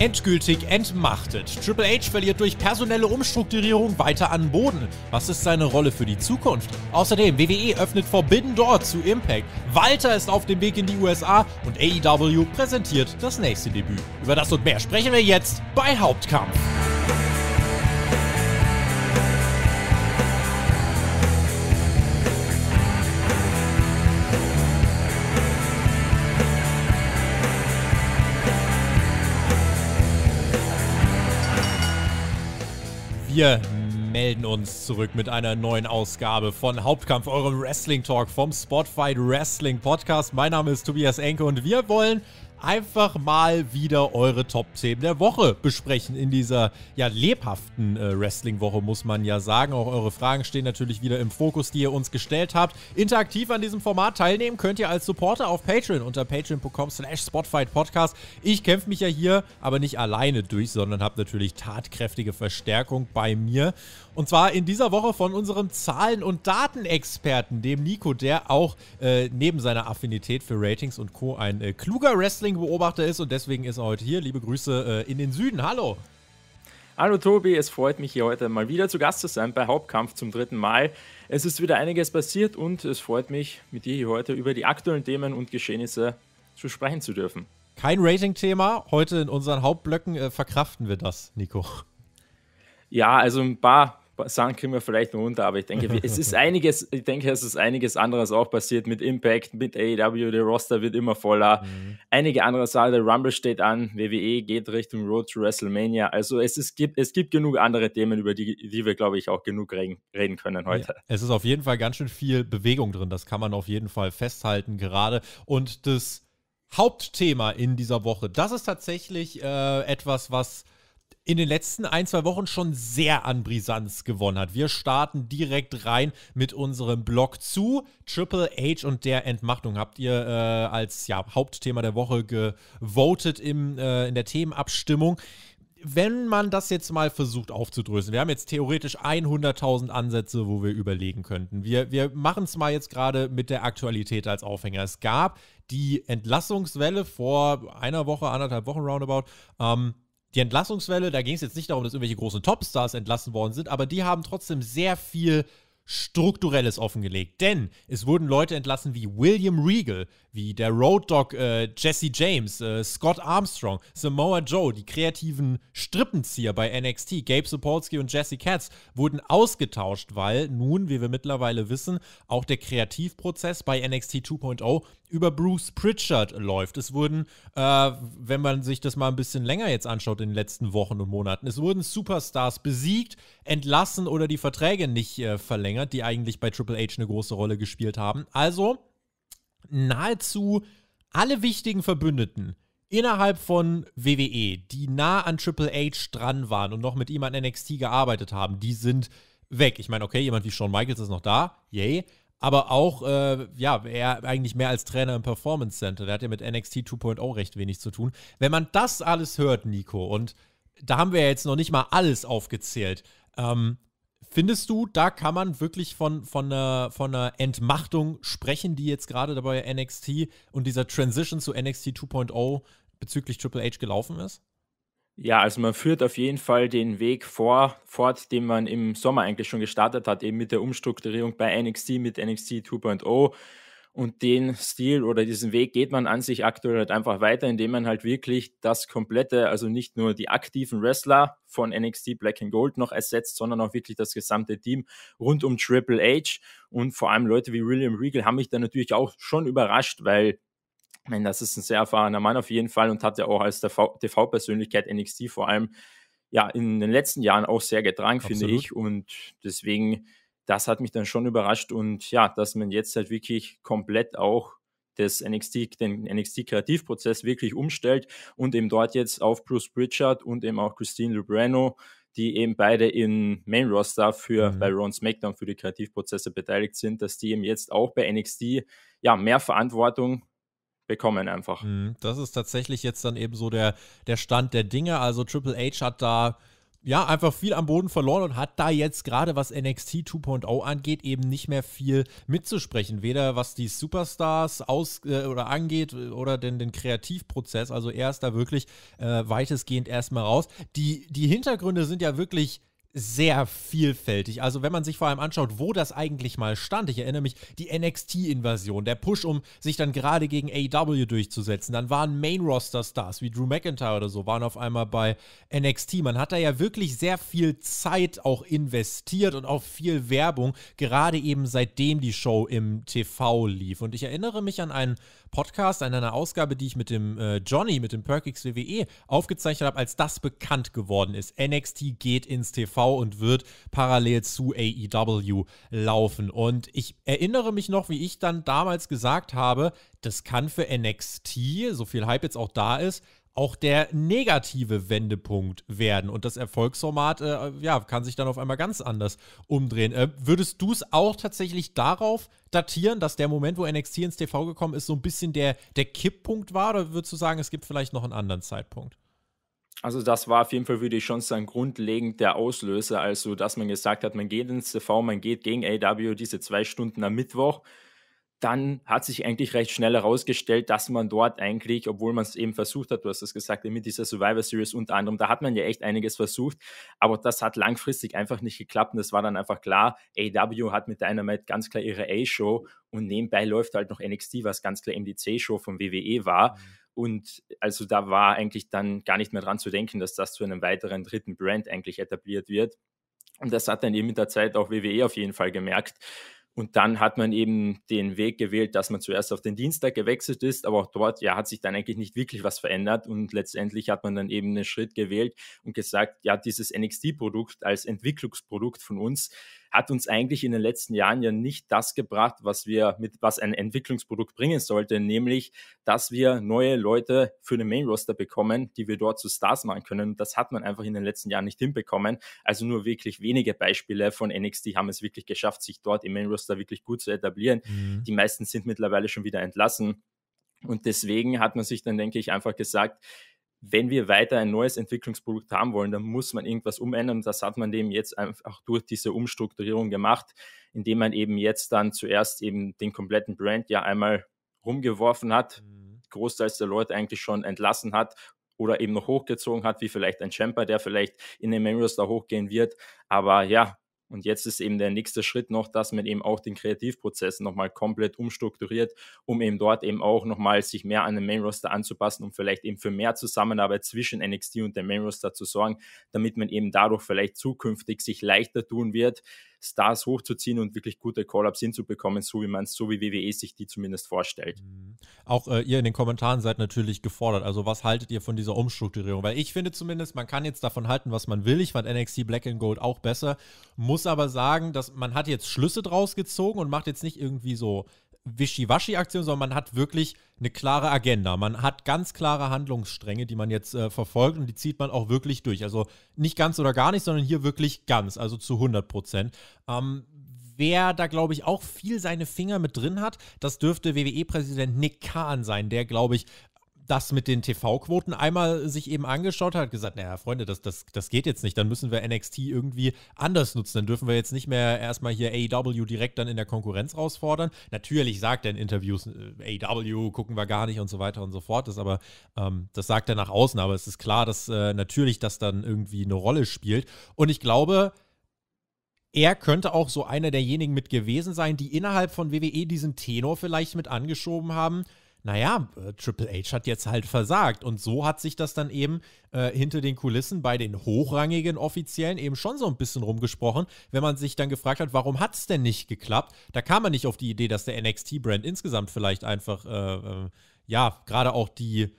endgültig entmachtet. Triple H verliert durch personelle Umstrukturierung weiter an Boden. Was ist seine Rolle für die Zukunft? Außerdem, WWE öffnet Forbidden Door zu Impact. Walter ist auf dem Weg in die USA und AEW präsentiert das nächste Debüt. Über das und mehr sprechen wir jetzt bei Hauptkampf. Wir melden uns zurück mit einer neuen Ausgabe von Hauptkampf, eurem Wrestling Talk vom Spotify Wrestling Podcast. Mein Name ist Tobias Enke und wir wollen einfach mal wieder eure Top themen der Woche besprechen in dieser ja lebhaften äh, Wrestling Woche muss man ja sagen. Auch eure Fragen stehen natürlich wieder im Fokus, die ihr uns gestellt habt. Interaktiv an diesem Format teilnehmen könnt ihr als Supporter auf Patreon unter patreon.com/spotfightpodcast. slash Ich kämpfe mich ja hier aber nicht alleine durch, sondern habe natürlich tatkräftige Verstärkung bei mir und zwar in dieser Woche von unserem Zahlen- und Datenexperten, dem Nico, der auch äh, neben seiner Affinität für Ratings und Co. ein äh, kluger Wrestling-Beobachter ist und deswegen ist er heute hier. Liebe Grüße äh, in den Süden. Hallo! Hallo Tobi, es freut mich hier heute mal wieder zu Gast zu sein bei Hauptkampf zum dritten Mal. Es ist wieder einiges passiert und es freut mich, mit dir hier heute über die aktuellen Themen und Geschehnisse zu sprechen zu dürfen. Kein Rating-Thema, heute in unseren Hauptblöcken äh, verkraften wir das, Nico. Ja, also ein paar sanken wir vielleicht noch runter, aber ich denke, es ist einiges, ich denke, es ist einiges anderes auch passiert mit Impact, mit AEW, der Roster wird immer voller. Mhm. Einige andere Sachen, der Rumble steht an, WWE geht Richtung Road to WrestleMania. Also es, ist, gibt, es gibt genug andere Themen, über die, die wir, glaube ich, auch genug reden, reden können heute. Ja, es ist auf jeden Fall ganz schön viel Bewegung drin, das kann man auf jeden Fall festhalten gerade. Und das Hauptthema in dieser Woche, das ist tatsächlich äh, etwas, was in den letzten ein, zwei Wochen schon sehr an Brisanz gewonnen hat. Wir starten direkt rein mit unserem Blog zu Triple H und der Entmachtung. Habt ihr äh, als ja, Hauptthema der Woche gewotet im, äh, in der Themenabstimmung wenn man das jetzt mal versucht aufzudröseln, wir haben jetzt theoretisch 100.000 Ansätze, wo wir überlegen könnten. Wir, wir machen es mal jetzt gerade mit der Aktualität als Aufhänger. Es gab die Entlassungswelle vor einer Woche, anderthalb Wochen roundabout. Ähm, die Entlassungswelle, da ging es jetzt nicht darum, dass irgendwelche großen Topstars entlassen worden sind, aber die haben trotzdem sehr viel Strukturelles offengelegt. Denn es wurden Leute entlassen wie William Regal, wie der Road Dog äh, Jesse James, äh, Scott Armstrong, Samoa Joe, die kreativen Strippenzieher bei NXT, Gabe Sapolsky und Jesse Katz wurden ausgetauscht, weil nun, wie wir mittlerweile wissen, auch der Kreativprozess bei NXT 2.0 über Bruce Pritchard läuft. Es wurden, äh, wenn man sich das mal ein bisschen länger jetzt anschaut in den letzten Wochen und Monaten, es wurden Superstars besiegt, entlassen oder die Verträge nicht äh, verlängert. Sänger, die eigentlich bei Triple H eine große Rolle gespielt haben. Also nahezu alle wichtigen Verbündeten innerhalb von WWE, die nah an Triple H dran waren und noch mit ihm an NXT gearbeitet haben, die sind weg. Ich meine, okay, jemand wie Shawn Michaels ist noch da, yay. Aber auch, äh, ja, er eigentlich mehr als Trainer im Performance Center. Der hat ja mit NXT 2.0 recht wenig zu tun. Wenn man das alles hört, Nico, und da haben wir ja jetzt noch nicht mal alles aufgezählt, ähm, Findest du, da kann man wirklich von, von, einer, von einer Entmachtung sprechen, die jetzt gerade dabei NXT und dieser Transition zu NXT 2.0 bezüglich Triple H gelaufen ist? Ja, also man führt auf jeden Fall den Weg vor, fort, den man im Sommer eigentlich schon gestartet hat, eben mit der Umstrukturierung bei NXT, mit NXT 2.0. Und den Stil oder diesen Weg geht man an sich aktuell halt einfach weiter, indem man halt wirklich das komplette, also nicht nur die aktiven Wrestler von NXT Black and Gold noch ersetzt, sondern auch wirklich das gesamte Team rund um Triple H. Und vor allem Leute wie William Regal haben mich da natürlich auch schon überrascht, weil ich meine, das ist ein sehr erfahrener Mann auf jeden Fall und hat ja auch als TV-Persönlichkeit NXT vor allem ja in den letzten Jahren auch sehr getragen, finde ich. Und deswegen das hat mich dann schon überrascht und ja, dass man jetzt halt wirklich komplett auch das NXT, den NXT-Kreativprozess wirklich umstellt und eben dort jetzt auf Bruce Pritchard und eben auch Christine Lubrano, die eben beide in Main Roster für mhm. bei Ron SmackDown für die Kreativprozesse beteiligt sind, dass die eben jetzt auch bei NXT ja mehr Verantwortung bekommen einfach. Mhm, das ist tatsächlich jetzt dann eben so der, der Stand der Dinge. Also Triple H hat da ja, einfach viel am Boden verloren und hat da jetzt gerade, was NXT 2.0 angeht, eben nicht mehr viel mitzusprechen. Weder was die Superstars aus äh, oder angeht oder den, den Kreativprozess. Also er ist da wirklich äh, weitestgehend erstmal raus. Die, die Hintergründe sind ja wirklich sehr vielfältig. Also wenn man sich vor allem anschaut, wo das eigentlich mal stand. Ich erinnere mich, die NXT-Invasion, der Push, um sich dann gerade gegen AW e durchzusetzen. Dann waren Main-Roster-Stars wie Drew McIntyre oder so, waren auf einmal bei NXT. Man hat da ja wirklich sehr viel Zeit auch investiert und auch viel Werbung, gerade eben seitdem die Show im TV lief. Und ich erinnere mich an einen Podcast, in einer Ausgabe, die ich mit dem äh, Johnny, mit dem Perkix WWE aufgezeichnet habe, als das bekannt geworden ist. NXT geht ins TV und wird parallel zu AEW laufen. Und ich erinnere mich noch, wie ich dann damals gesagt habe, das kann für NXT, so viel Hype jetzt auch da ist, auch der negative Wendepunkt werden. Und das Erfolgsformat äh, ja, kann sich dann auf einmal ganz anders umdrehen. Äh, würdest du es auch tatsächlich darauf datieren, dass der Moment, wo NXT ins TV gekommen ist, so ein bisschen der, der Kipppunkt war? Oder würdest du sagen, es gibt vielleicht noch einen anderen Zeitpunkt? Also das war auf jeden Fall, würde ich schon sagen, grundlegend der Auslöser. Also, dass man gesagt hat, man geht ins TV, man geht gegen AW diese zwei Stunden am Mittwoch dann hat sich eigentlich recht schnell herausgestellt, dass man dort eigentlich, obwohl man es eben versucht hat, du hast es gesagt, mit dieser Survivor Series unter anderem, da hat man ja echt einiges versucht, aber das hat langfristig einfach nicht geklappt und es war dann einfach klar, AW hat mit Dynamite ganz klar ihre A-Show und nebenbei läuft halt noch NXT, was ganz klar eben die C-Show vom WWE war. Mhm. Und also da war eigentlich dann gar nicht mehr dran zu denken, dass das zu einem weiteren dritten Brand eigentlich etabliert wird. Und das hat dann eben mit der Zeit auch WWE auf jeden Fall gemerkt. Und dann hat man eben den Weg gewählt, dass man zuerst auf den Dienstag gewechselt ist, aber auch dort ja, hat sich dann eigentlich nicht wirklich was verändert. Und letztendlich hat man dann eben einen Schritt gewählt und gesagt, ja, dieses NXT-Produkt als Entwicklungsprodukt von uns, hat uns eigentlich in den letzten Jahren ja nicht das gebracht, was wir mit, was ein Entwicklungsprodukt bringen sollte, nämlich, dass wir neue Leute für den Main Roster bekommen, die wir dort zu Stars machen können. Das hat man einfach in den letzten Jahren nicht hinbekommen. Also nur wirklich wenige Beispiele von NXT haben es wirklich geschafft, sich dort im Main Roster wirklich gut zu etablieren. Mhm. Die meisten sind mittlerweile schon wieder entlassen. Und deswegen hat man sich dann, denke ich, einfach gesagt, wenn wir weiter ein neues Entwicklungsprodukt haben wollen, dann muss man irgendwas umändern. Das hat man eben jetzt einfach durch diese Umstrukturierung gemacht, indem man eben jetzt dann zuerst eben den kompletten Brand ja einmal rumgeworfen hat, mhm. großteils der Leute eigentlich schon entlassen hat oder eben noch hochgezogen hat, wie vielleicht ein Champer, der vielleicht in den Memories da hochgehen wird. Aber ja, und jetzt ist eben der nächste Schritt noch, dass man eben auch den Kreativprozess nochmal komplett umstrukturiert, um eben dort eben auch nochmal sich mehr an den Main Roster anzupassen, um vielleicht eben für mehr Zusammenarbeit zwischen NXT und dem Main Roster zu sorgen, damit man eben dadurch vielleicht zukünftig sich leichter tun wird, Stars hochzuziehen und wirklich gute Call-Ups hinzubekommen, so wie man es, so wie WWE sich die zumindest vorstellt. Mhm. Auch äh, ihr in den Kommentaren seid natürlich gefordert. Also, was haltet ihr von dieser Umstrukturierung? Weil ich finde zumindest, man kann jetzt davon halten, was man will. Ich fand NXT Black and Gold auch besser, muss aber sagen, dass man hat jetzt Schlüsse draus gezogen und macht jetzt nicht irgendwie so Wischiwaschi-Aktion, sondern man hat wirklich eine klare Agenda. Man hat ganz klare Handlungsstränge, die man jetzt äh, verfolgt und die zieht man auch wirklich durch. Also nicht ganz oder gar nicht, sondern hier wirklich ganz, also zu 100 Prozent. Ähm, wer da, glaube ich, auch viel seine Finger mit drin hat, das dürfte WWE-Präsident Nick Kahn sein, der, glaube ich, das mit den TV-Quoten einmal sich eben angeschaut hat, gesagt, naja, Freunde, das, das, das geht jetzt nicht. Dann müssen wir NXT irgendwie anders nutzen. Dann dürfen wir jetzt nicht mehr erstmal hier AEW direkt dann in der Konkurrenz rausfordern. Natürlich sagt er in Interviews, äh, AEW gucken wir gar nicht und so weiter und so fort. Das aber, ähm, das sagt er nach außen. Aber es ist klar, dass äh, natürlich das dann irgendwie eine Rolle spielt. Und ich glaube, er könnte auch so einer derjenigen mit gewesen sein, die innerhalb von WWE diesen Tenor vielleicht mit angeschoben haben naja, äh, Triple H hat jetzt halt versagt. Und so hat sich das dann eben äh, hinter den Kulissen bei den hochrangigen Offiziellen eben schon so ein bisschen rumgesprochen, wenn man sich dann gefragt hat, warum hat es denn nicht geklappt? Da kam man nicht auf die Idee, dass der NXT-Brand insgesamt vielleicht einfach, äh, äh, ja, gerade auch die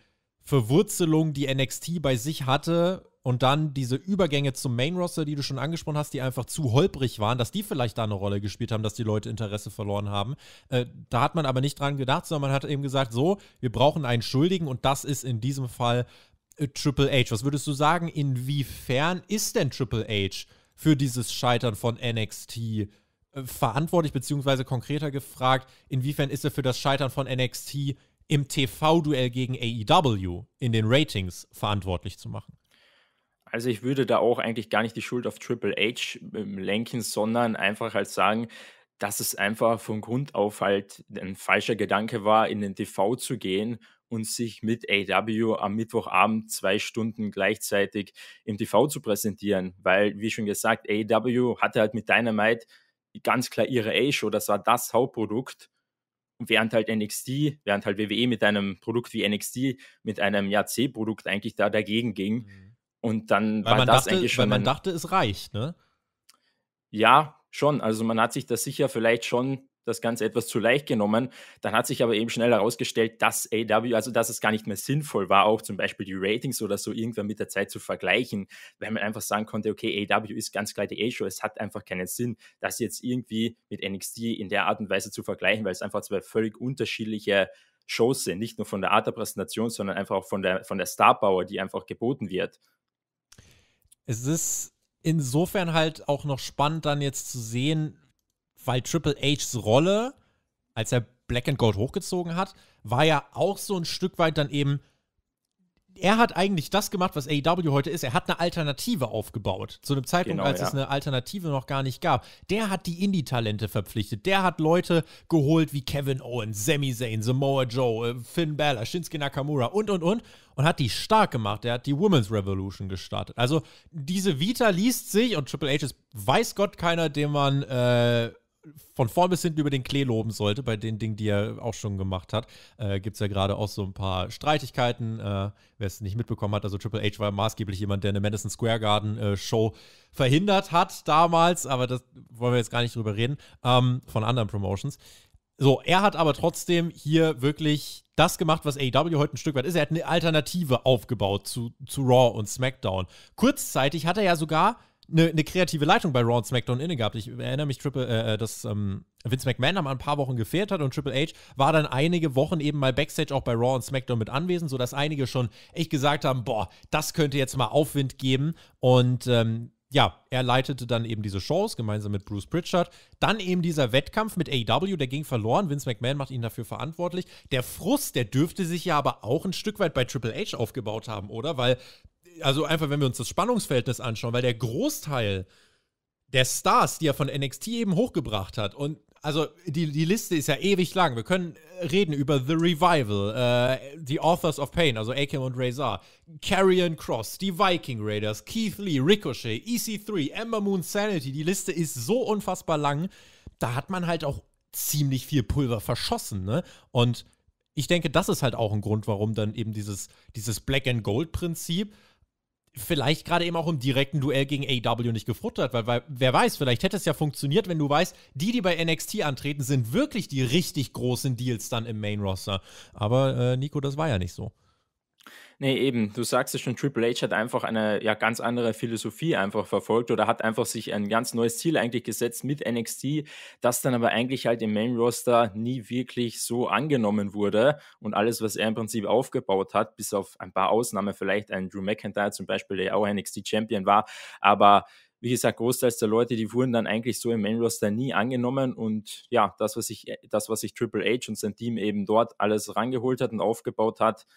Verwurzelung, die NXT bei sich hatte, und dann diese Übergänge zum Main-Roster, die du schon angesprochen hast, die einfach zu holprig waren, dass die vielleicht da eine Rolle gespielt haben, dass die Leute Interesse verloren haben. Äh, da hat man aber nicht dran gedacht, sondern man hat eben gesagt, so, wir brauchen einen Schuldigen und das ist in diesem Fall äh, Triple H. Was würdest du sagen, inwiefern ist denn Triple H für dieses Scheitern von NXT äh, verantwortlich, beziehungsweise konkreter gefragt, inwiefern ist er für das Scheitern von NXT im TV-Duell gegen AEW in den Ratings verantwortlich zu machen? Also ich würde da auch eigentlich gar nicht die Schuld auf Triple H ähm, lenken, sondern einfach halt sagen, dass es einfach von Grund auf halt ein falscher Gedanke war, in den TV zu gehen und sich mit AW am Mittwochabend zwei Stunden gleichzeitig im TV zu präsentieren, weil, wie schon gesagt, AW hatte halt mit Dynamite ganz klar ihre A-Show, das war das Hauptprodukt. Während halt NXT, während halt WWE mit einem Produkt wie NXT, mit einem ja, C-Produkt eigentlich da dagegen ging. Mhm und dann weil war das dachte, eigentlich schon. Weil man dachte, es reicht, ne? Ja, schon. Also man hat sich das sicher vielleicht schon das Ganze etwas zu leicht genommen. Dann hat sich aber eben schnell herausgestellt, dass AW, also dass es gar nicht mehr sinnvoll war, auch zum Beispiel die Ratings oder so irgendwann mit der Zeit zu vergleichen, weil man einfach sagen konnte, okay, AW ist ganz klar die A-Show, es hat einfach keinen Sinn, das jetzt irgendwie mit NXT in der Art und Weise zu vergleichen, weil es einfach zwei völlig unterschiedliche Shows sind, nicht nur von der Art der Präsentation, sondern einfach auch von der, von der Star Power, die einfach geboten wird es ist insofern halt auch noch spannend dann jetzt zu sehen, weil Triple H's Rolle, als er Black and Gold hochgezogen hat, war ja auch so ein Stück weit dann eben, er hat eigentlich das gemacht, was AEW heute ist. Er hat eine Alternative aufgebaut. Zu einem Zeitpunkt, genau, als ja. es eine Alternative noch gar nicht gab. Der hat die Indie-Talente verpflichtet. Der hat Leute geholt wie Kevin Owens, Sami Zayn, Samoa Joe, äh, Finn Balor, Shinsuke Nakamura und, und, und. Und hat die stark gemacht. Er hat die Women's Revolution gestartet. Also diese Vita liest sich und Triple H ist weiß Gott keiner, dem man äh, von vorn bis hinten über den Klee loben sollte, bei den Dingen, die er auch schon gemacht hat, äh, gibt es ja gerade auch so ein paar Streitigkeiten. Äh, Wer es nicht mitbekommen hat, also Triple H war maßgeblich jemand, der eine Madison Square Garden äh, Show verhindert hat damals, aber das wollen wir jetzt gar nicht drüber reden, ähm, von anderen Promotions. So, er hat aber trotzdem hier wirklich das gemacht, was AEW heute ein Stück weit ist. Er hat eine Alternative aufgebaut zu, zu Raw und SmackDown. Kurzzeitig hat er ja sogar eine, eine kreative Leitung bei Raw und SmackDown inne gehabt. Ich erinnere mich, Triple, äh, äh dass ähm, Vince McMahon am mal ein paar Wochen gefehlt hat und Triple H war dann einige Wochen eben mal Backstage auch bei Raw und SmackDown mit anwesend, sodass einige schon echt gesagt haben, boah, das könnte jetzt mal Aufwind geben. Und ähm, ja, er leitete dann eben diese Shows gemeinsam mit Bruce Pritchard. Dann eben dieser Wettkampf mit AEW, der ging verloren. Vince McMahon macht ihn dafür verantwortlich. Der Frust, der dürfte sich ja aber auch ein Stück weit bei Triple H aufgebaut haben, oder? Weil also einfach, wenn wir uns das Spannungsverhältnis anschauen, weil der Großteil der Stars, die er von NXT eben hochgebracht hat, und also die, die Liste ist ja ewig lang. Wir können reden über The Revival, äh, The Authors of Pain, also Akim und Razor, Carrion Cross, die Viking Raiders, Keith Lee, Ricochet, EC3, Ember Moon Sanity. Die Liste ist so unfassbar lang. Da hat man halt auch ziemlich viel Pulver verschossen, ne? Und ich denke, das ist halt auch ein Grund, warum dann eben dieses, dieses Black-and-Gold-Prinzip vielleicht gerade eben auch im direkten Duell gegen AW nicht gefruttert, weil, weil, wer weiß, vielleicht hätte es ja funktioniert, wenn du weißt, die, die bei NXT antreten, sind wirklich die richtig großen Deals dann im Main Roster. Aber äh, Nico, das war ja nicht so. Nee, eben, du sagst es schon, Triple H hat einfach eine ja, ganz andere Philosophie einfach verfolgt oder hat einfach sich ein ganz neues Ziel eigentlich gesetzt mit NXT, das dann aber eigentlich halt im Main Roster nie wirklich so angenommen wurde und alles, was er im Prinzip aufgebaut hat, bis auf ein paar Ausnahmen, vielleicht ein Drew McIntyre zum Beispiel, der auch NXT Champion war, aber wie gesagt, großteils der Leute, die wurden dann eigentlich so im Main Roster nie angenommen und ja, das, was sich Triple H und sein Team eben dort alles rangeholt hat und aufgebaut hat,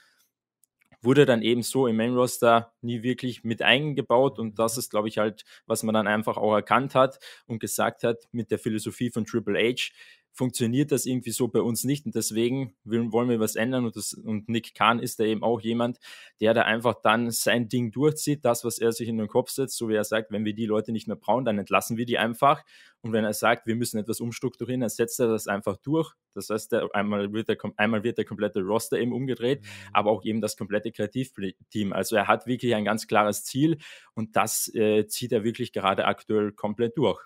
wurde dann eben so im Main Roster nie wirklich mit eingebaut und das ist, glaube ich, halt, was man dann einfach auch erkannt hat und gesagt hat mit der Philosophie von Triple H funktioniert das irgendwie so bei uns nicht und deswegen wollen wir was ändern und, das, und Nick Kahn ist da eben auch jemand, der da einfach dann sein Ding durchzieht, das, was er sich in den Kopf setzt, so wie er sagt, wenn wir die Leute nicht mehr brauchen, dann entlassen wir die einfach und wenn er sagt, wir müssen etwas umstrukturieren, dann setzt er das einfach durch, das heißt, der, einmal, wird der, einmal wird der komplette Roster eben umgedreht, mhm. aber auch eben das komplette Kreativteam, also er hat wirklich ein ganz klares Ziel und das äh, zieht er wirklich gerade aktuell komplett durch.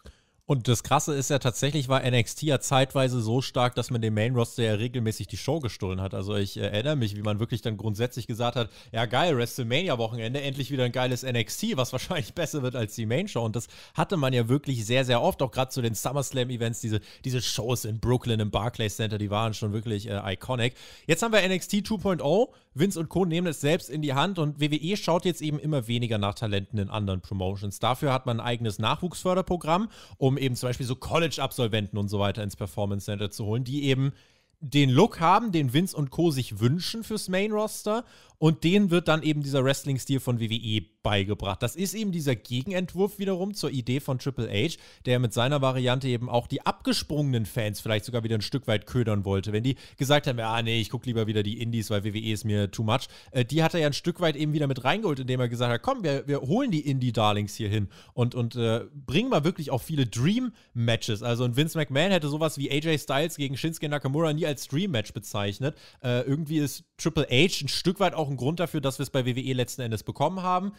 Und das Krasse ist ja tatsächlich, war NXT ja zeitweise so stark, dass man dem Main Roster ja regelmäßig die Show gestohlen hat. Also ich äh, erinnere mich, wie man wirklich dann grundsätzlich gesagt hat, ja geil, WrestleMania-Wochenende, endlich wieder ein geiles NXT, was wahrscheinlich besser wird als die Main Show. Und das hatte man ja wirklich sehr, sehr oft, auch gerade zu den SummerSlam-Events, diese, diese Shows in Brooklyn im Barclays Center, die waren schon wirklich äh, iconic. Jetzt haben wir NXT 2.0, Vince und Co. nehmen es selbst in die Hand und WWE schaut jetzt eben immer weniger nach Talenten in anderen Promotions. Dafür hat man ein eigenes Nachwuchsförderprogramm, um um eben zum Beispiel so College-Absolventen und so weiter ins Performance Center zu holen, die eben den Look haben, den Vince und Co. sich wünschen fürs Main-Roster und den wird dann eben dieser Wrestling-Stil von WWE beigebracht. Das ist eben dieser Gegenentwurf wiederum zur Idee von Triple H, der mit seiner Variante eben auch die abgesprungenen Fans vielleicht sogar wieder ein Stück weit ködern wollte. Wenn die gesagt haben, ah nee, ich gucke lieber wieder die Indies, weil WWE ist mir too much, äh, die hat er ja ein Stück weit eben wieder mit reingeholt, indem er gesagt hat, komm, wir, wir holen die Indie-Darlings hier hin und, und äh, bringen mal wirklich auch viele Dream-Matches. Also ein Vince McMahon hätte sowas wie AJ Styles gegen Shinsuke Nakamura nie als Dream-Match bezeichnet. Äh, irgendwie ist Triple H ein Stück weit auch ein Grund dafür, dass wir es bei WWE letzten Endes bekommen haben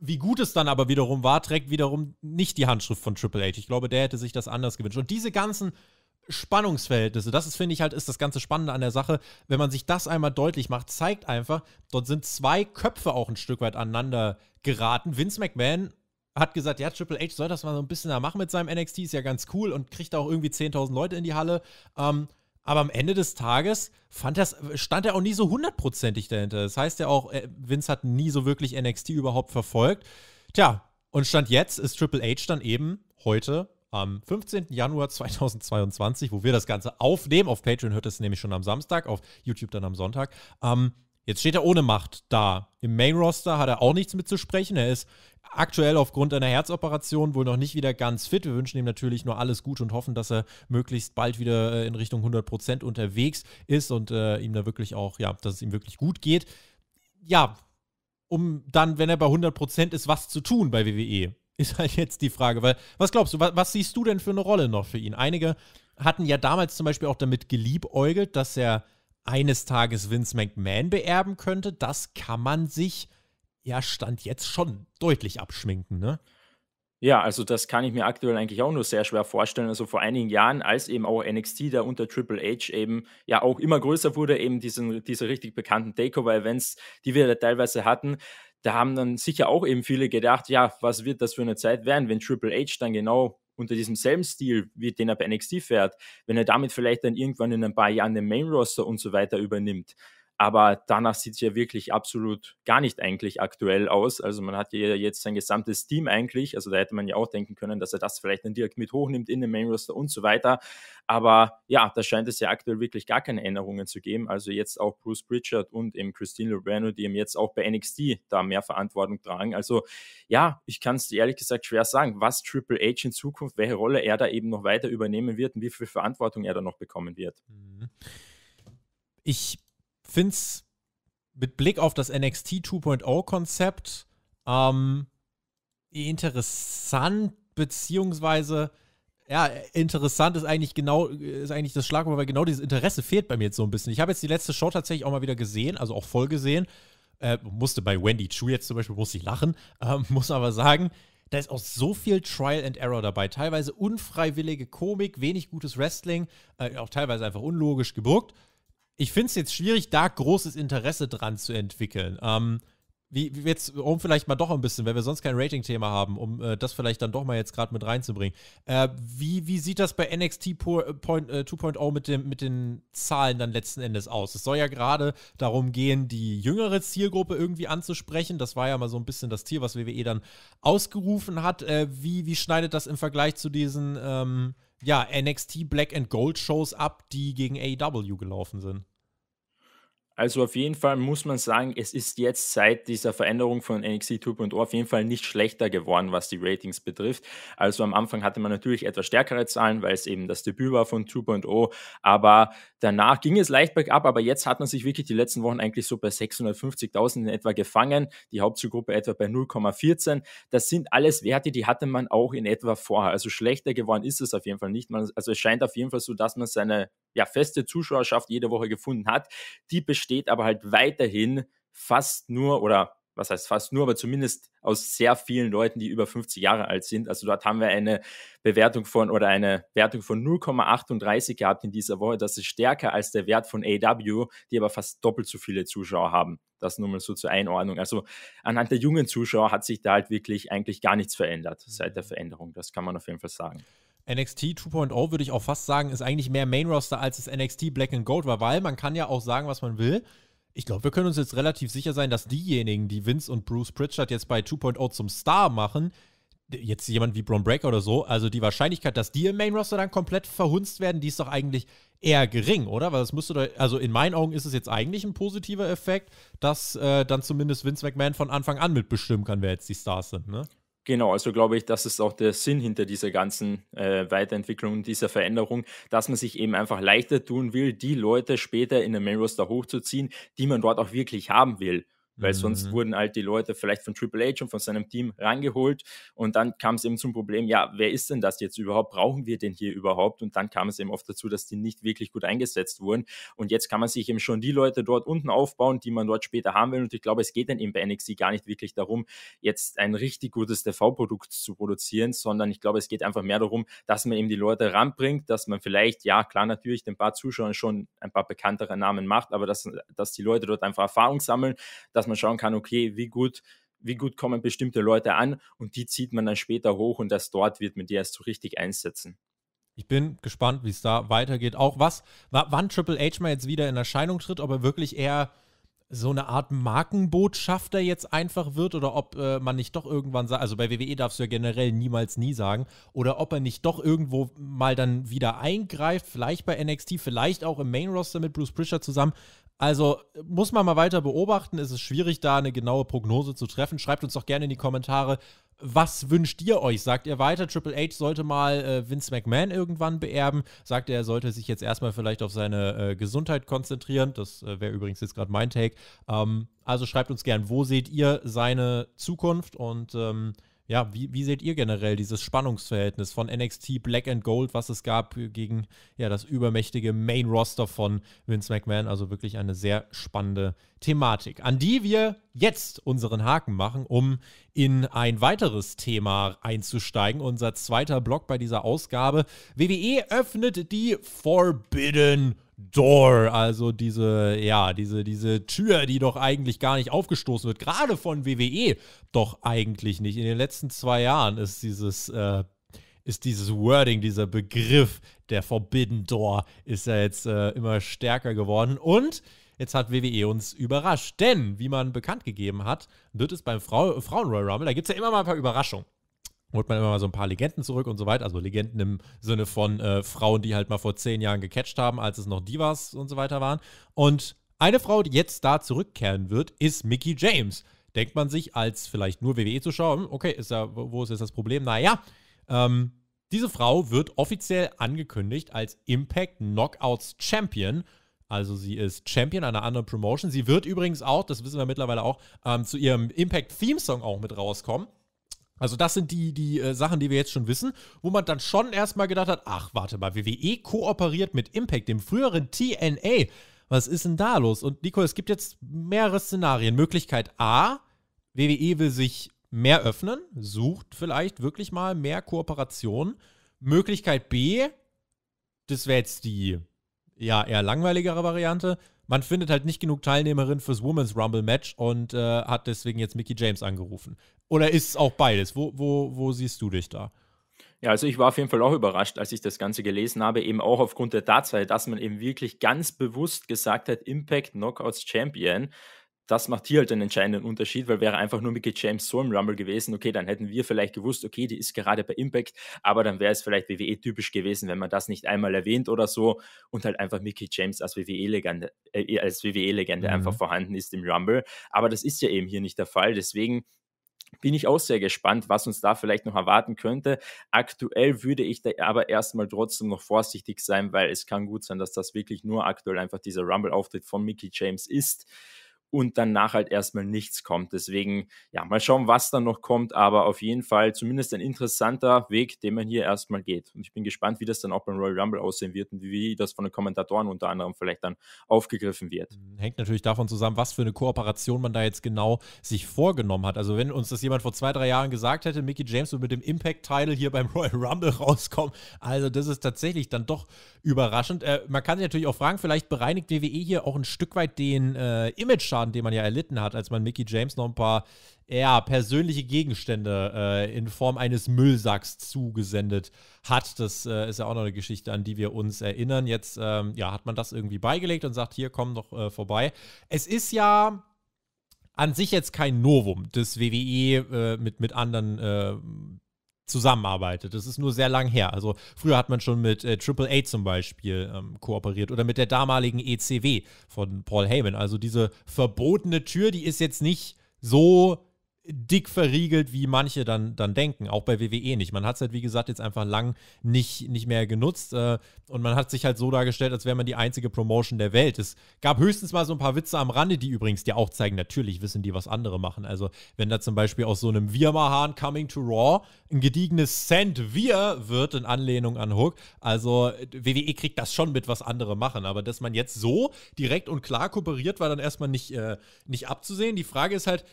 wie gut es dann aber wiederum war, trägt wiederum nicht die Handschrift von Triple H. Ich glaube, der hätte sich das anders gewünscht. Und diese ganzen Spannungsverhältnisse, das ist, finde ich, halt, ist das ganze Spannende an der Sache. Wenn man sich das einmal deutlich macht, zeigt einfach, dort sind zwei Köpfe auch ein Stück weit aneinander geraten. Vince McMahon hat gesagt, ja, Triple H soll das mal so ein bisschen da machen mit seinem NXT, ist ja ganz cool und kriegt auch irgendwie 10.000 Leute in die Halle. Ähm, aber am Ende des Tages das, stand er auch nie so hundertprozentig dahinter. Das heißt ja auch, äh, Vince hat nie so wirklich NXT überhaupt verfolgt. Tja, und Stand jetzt ist Triple H dann eben heute am 15. Januar 2022, wo wir das Ganze aufnehmen. Auf Patreon hört es nämlich schon am Samstag, auf YouTube dann am Sonntag. Ähm, Jetzt steht er ohne Macht da. Im Main-Roster hat er auch nichts mitzusprechen. Er ist aktuell aufgrund einer Herzoperation wohl noch nicht wieder ganz fit. Wir wünschen ihm natürlich nur alles Gute und hoffen, dass er möglichst bald wieder äh, in Richtung 100% unterwegs ist und äh, ihm da wirklich auch, ja, dass es ihm wirklich gut geht. Ja, um dann, wenn er bei 100% ist, was zu tun bei WWE, ist halt jetzt die Frage. Weil, was glaubst du, was, was siehst du denn für eine Rolle noch für ihn? Einige hatten ja damals zum Beispiel auch damit geliebäugelt, dass er eines Tages Vince McMahon beerben könnte, das kann man sich ja Stand jetzt schon deutlich abschminken, ne? Ja, also das kann ich mir aktuell eigentlich auch nur sehr schwer vorstellen. Also vor einigen Jahren, als eben auch NXT da unter Triple H eben ja auch immer größer wurde, eben diesen, diese richtig bekannten Takeover-Events, die wir da teilweise hatten, da haben dann sicher auch eben viele gedacht, ja, was wird das für eine Zeit werden, wenn Triple H dann genau unter diesem selben Stil, wie den er bei NXT fährt, wenn er damit vielleicht dann irgendwann in ein paar Jahren den Main Roster und so weiter übernimmt, aber danach sieht es ja wirklich absolut gar nicht eigentlich aktuell aus. Also man hat ja jetzt sein gesamtes Team eigentlich, also da hätte man ja auch denken können, dass er das vielleicht dann direkt mit hochnimmt in den Main Roster und so weiter. Aber ja, da scheint es ja aktuell wirklich gar keine Änderungen zu geben. Also jetzt auch Bruce Pritchard und eben Christine Loreno, die ihm jetzt auch bei NXT da mehr Verantwortung tragen. Also ja, ich kann es dir ehrlich gesagt schwer sagen, was Triple H in Zukunft, welche Rolle er da eben noch weiter übernehmen wird und wie viel Verantwortung er da noch bekommen wird. Mhm. Ich finde es mit Blick auf das NXT 2.0-Konzept ähm, interessant, beziehungsweise ja, interessant ist eigentlich genau, ist eigentlich das Schlagwort, weil genau dieses Interesse fehlt bei mir jetzt so ein bisschen. Ich habe jetzt die letzte Show tatsächlich auch mal wieder gesehen, also auch voll gesehen. Äh, musste bei Wendy Chu jetzt zum Beispiel, musste ich lachen, ähm, muss aber sagen, da ist auch so viel Trial and Error dabei. Teilweise unfreiwillige Komik, wenig gutes Wrestling, äh, auch teilweise einfach unlogisch geburgt ich finde es jetzt schwierig, da großes Interesse dran zu entwickeln. Ähm, wie, wie jetzt, um vielleicht mal doch ein bisschen, weil wir sonst kein Rating-Thema haben, um äh, das vielleicht dann doch mal jetzt gerade mit reinzubringen. Äh, wie, wie sieht das bei NXT 2.0 äh, äh, mit, mit den Zahlen dann letzten Endes aus? Es soll ja gerade darum gehen, die jüngere Zielgruppe irgendwie anzusprechen. Das war ja mal so ein bisschen das Ziel, was WWE dann ausgerufen hat. Äh, wie, wie schneidet das im Vergleich zu diesen ähm, ja, NXT Black and Gold Shows ab, die gegen AEW gelaufen sind? Also auf jeden Fall muss man sagen, es ist jetzt seit dieser Veränderung von NXT 2.0 auf jeden Fall nicht schlechter geworden, was die Ratings betrifft. Also am Anfang hatte man natürlich etwas stärkere Zahlen, weil es eben das Debüt war von 2.0, aber danach ging es leicht bergab, aber jetzt hat man sich wirklich die letzten Wochen eigentlich so bei 650.000 in etwa gefangen, die Hauptzielgruppe etwa bei 0,14. Das sind alles Werte, die hatte man auch in etwa vorher. Also schlechter geworden ist es auf jeden Fall nicht. Man, also es scheint auf jeden Fall so, dass man seine ja, feste Zuschauerschaft jede Woche gefunden hat. Die besteht aber halt weiterhin fast nur oder was heißt fast nur, aber zumindest aus sehr vielen Leuten, die über 50 Jahre alt sind. Also dort haben wir eine Bewertung von oder eine Wertung von 0,38 gehabt in dieser Woche. Das ist stärker als der Wert von AW, die aber fast doppelt so viele Zuschauer haben. Das nur mal so zur Einordnung. Also anhand der jungen Zuschauer hat sich da halt wirklich eigentlich gar nichts verändert seit der mhm. Veränderung. Das kann man auf jeden Fall sagen. NXT 2.0 würde ich auch fast sagen, ist eigentlich mehr Main Roster als das NXT Black and Gold war, weil man kann ja auch sagen, was man will. Ich glaube, wir können uns jetzt relativ sicher sein, dass diejenigen, die Vince und Bruce Pritchard jetzt bei 2.0 zum Star machen, jetzt jemand wie Braun Breaker oder so, also die Wahrscheinlichkeit, dass die im Main Roster dann komplett verhunzt werden, die ist doch eigentlich eher gering, oder? Weil es müsste doch, also in meinen Augen ist es jetzt eigentlich ein positiver Effekt, dass äh, dann zumindest Vince McMahon von Anfang an mitbestimmen kann, wer jetzt die Stars sind, ne? Genau, also glaube ich, das ist auch der Sinn hinter dieser ganzen äh, Weiterentwicklung und dieser Veränderung, dass man sich eben einfach leichter tun will, die Leute später in den Main Roster hochzuziehen, die man dort auch wirklich haben will weil sonst mhm. wurden halt die Leute vielleicht von Triple H und von seinem Team rangeholt und dann kam es eben zum Problem, ja, wer ist denn das jetzt überhaupt? Brauchen wir den hier überhaupt? Und dann kam es eben oft dazu, dass die nicht wirklich gut eingesetzt wurden und jetzt kann man sich eben schon die Leute dort unten aufbauen, die man dort später haben will und ich glaube, es geht dann eben bei NXT gar nicht wirklich darum, jetzt ein richtig gutes TV-Produkt zu produzieren, sondern ich glaube, es geht einfach mehr darum, dass man eben die Leute ranbringt, dass man vielleicht, ja, klar, natürlich den paar Zuschauern schon ein paar bekanntere Namen macht, aber dass, dass die Leute dort einfach Erfahrung sammeln, dass man schauen kann, okay, wie gut, wie gut kommen bestimmte Leute an und die zieht man dann später hoch und das dort wird man die erst so richtig einsetzen. Ich bin gespannt, wie es da weitergeht. Auch was, wann Triple H mal jetzt wieder in Erscheinung tritt, ob er wirklich eher so eine Art Markenbotschafter jetzt einfach wird oder ob äh, man nicht doch irgendwann sagt, also bei WWE darfst du ja generell niemals nie sagen, oder ob er nicht doch irgendwo mal dann wieder eingreift, vielleicht bei NXT, vielleicht auch im Main Roster mit Bruce Prichard zusammen. Also muss man mal weiter beobachten. Es ist schwierig, da eine genaue Prognose zu treffen. Schreibt uns doch gerne in die Kommentare, was wünscht ihr euch? Sagt ihr weiter, Triple H sollte mal äh, Vince McMahon irgendwann beerben? Sagt er, er sollte sich jetzt erstmal vielleicht auf seine äh, Gesundheit konzentrieren? Das äh, wäre übrigens jetzt gerade mein Take. Ähm, also schreibt uns gerne, wo seht ihr seine Zukunft und ähm, ja, wie, wie seht ihr generell dieses Spannungsverhältnis von NXT Black and Gold, was es gab äh, gegen ja, das übermächtige Main Roster von Vince McMahon? Also wirklich eine sehr spannende Thematik, an die wir jetzt unseren Haken machen, um in ein weiteres Thema einzusteigen. Unser zweiter Block bei dieser Ausgabe. WWE öffnet die Forbidden Door, also diese, ja, diese, diese Tür, die doch eigentlich gar nicht aufgestoßen wird, gerade von WWE doch eigentlich nicht. In den letzten zwei Jahren ist dieses, äh, ist dieses Wording, dieser Begriff der Forbidden Door, ist ja jetzt äh, immer stärker geworden. Und Jetzt hat WWE uns überrascht. Denn, wie man bekannt gegeben hat, wird es beim Frau Frauen Royal Rumble, da gibt es ja immer mal ein paar Überraschungen holt man immer mal so ein paar Legenden zurück und so weiter. Also Legenden im Sinne von äh, Frauen, die halt mal vor zehn Jahren gecatcht haben, als es noch Divas und so weiter waren. Und eine Frau, die jetzt da zurückkehren wird, ist Mickey James. Denkt man sich als vielleicht nur WWE-Zuschauer, hm, okay, ist ja, wo ist jetzt das Problem? Naja, ähm, diese Frau wird offiziell angekündigt als Impact Knockouts Champion also sie ist Champion einer anderen Promotion. Sie wird übrigens auch, das wissen wir mittlerweile auch, ähm, zu ihrem Impact-Theme-Song auch mit rauskommen. Also das sind die, die äh, Sachen, die wir jetzt schon wissen, wo man dann schon erstmal gedacht hat, ach, warte mal, WWE kooperiert mit Impact, dem früheren TNA. Was ist denn da los? Und Nico, es gibt jetzt mehrere Szenarien. Möglichkeit A, WWE will sich mehr öffnen, sucht vielleicht wirklich mal mehr Kooperation. Möglichkeit B, das wäre jetzt die ja eher langweiligere Variante. Man findet halt nicht genug Teilnehmerinnen fürs Women's Rumble Match und äh, hat deswegen jetzt Mickey James angerufen. Oder ist es auch beides? Wo, wo, wo siehst du dich da? Ja, also ich war auf jeden Fall auch überrascht, als ich das Ganze gelesen habe, eben auch aufgrund der Tatsache, dass man eben wirklich ganz bewusst gesagt hat, Impact Knockouts Champion das macht hier halt einen entscheidenden Unterschied, weil wäre einfach nur Mickey James so im Rumble gewesen, okay, dann hätten wir vielleicht gewusst, okay, die ist gerade bei Impact, aber dann wäre es vielleicht WWE-typisch gewesen, wenn man das nicht einmal erwähnt oder so und halt einfach Mickey James als WWE-Legende äh, als WWE-Legende mhm. einfach vorhanden ist im Rumble. Aber das ist ja eben hier nicht der Fall, deswegen bin ich auch sehr gespannt, was uns da vielleicht noch erwarten könnte. Aktuell würde ich da aber erstmal trotzdem noch vorsichtig sein, weil es kann gut sein, dass das wirklich nur aktuell einfach dieser Rumble-Auftritt von Mickey James ist und danach halt erstmal nichts kommt. Deswegen, ja, mal schauen, was dann noch kommt, aber auf jeden Fall zumindest ein interessanter Weg, den man hier erstmal geht. Und ich bin gespannt, wie das dann auch beim Royal Rumble aussehen wird und wie das von den Kommentatoren unter anderem vielleicht dann aufgegriffen wird. Mhm, hängt natürlich davon zusammen, was für eine Kooperation man da jetzt genau sich vorgenommen hat. Also, wenn uns das jemand vor zwei, drei Jahren gesagt hätte, Mickey James wird mit dem Impact-Title hier beim Royal Rumble rauskommen, also das ist tatsächlich dann doch überraschend. Äh, man kann sich natürlich auch fragen, vielleicht bereinigt WWE hier auch ein Stück weit den äh, image Kollateralschaden, den man ja erlitten hat, als man Mickey James noch ein paar ja, persönliche Gegenstände äh, in Form eines Müllsacks zugesendet hat. Das äh, ist ja auch noch eine Geschichte, an die wir uns erinnern. Jetzt ähm, ja, hat man das irgendwie beigelegt und sagt, hier komm doch äh, vorbei. Es ist ja an sich jetzt kein Novum, dass WWE äh, mit, mit anderen äh, zusammenarbeitet. Das ist nur sehr lang her. Also früher hat man schon mit äh, Triple A zum Beispiel ähm, kooperiert oder mit der damaligen ECW von Paul Heyman. Also diese verbotene Tür, die ist jetzt nicht so dick verriegelt, wie manche dann, dann denken. Auch bei WWE nicht. Man hat es halt, wie gesagt, jetzt einfach lang nicht, nicht mehr genutzt. Äh, und man hat sich halt so dargestellt, als wäre man die einzige Promotion der Welt. Es gab höchstens mal so ein paar Witze am Rande, die übrigens dir auch zeigen, natürlich wissen die, was andere machen. Also, wenn da zum Beispiel aus so einem Wirmahan Coming to Raw ein gediegenes Cent Wir wird in Anlehnung an Hook. Also, WWE kriegt das schon mit, was andere machen. Aber dass man jetzt so direkt und klar kooperiert, war dann erstmal nicht, äh, nicht abzusehen. Die Frage ist halt,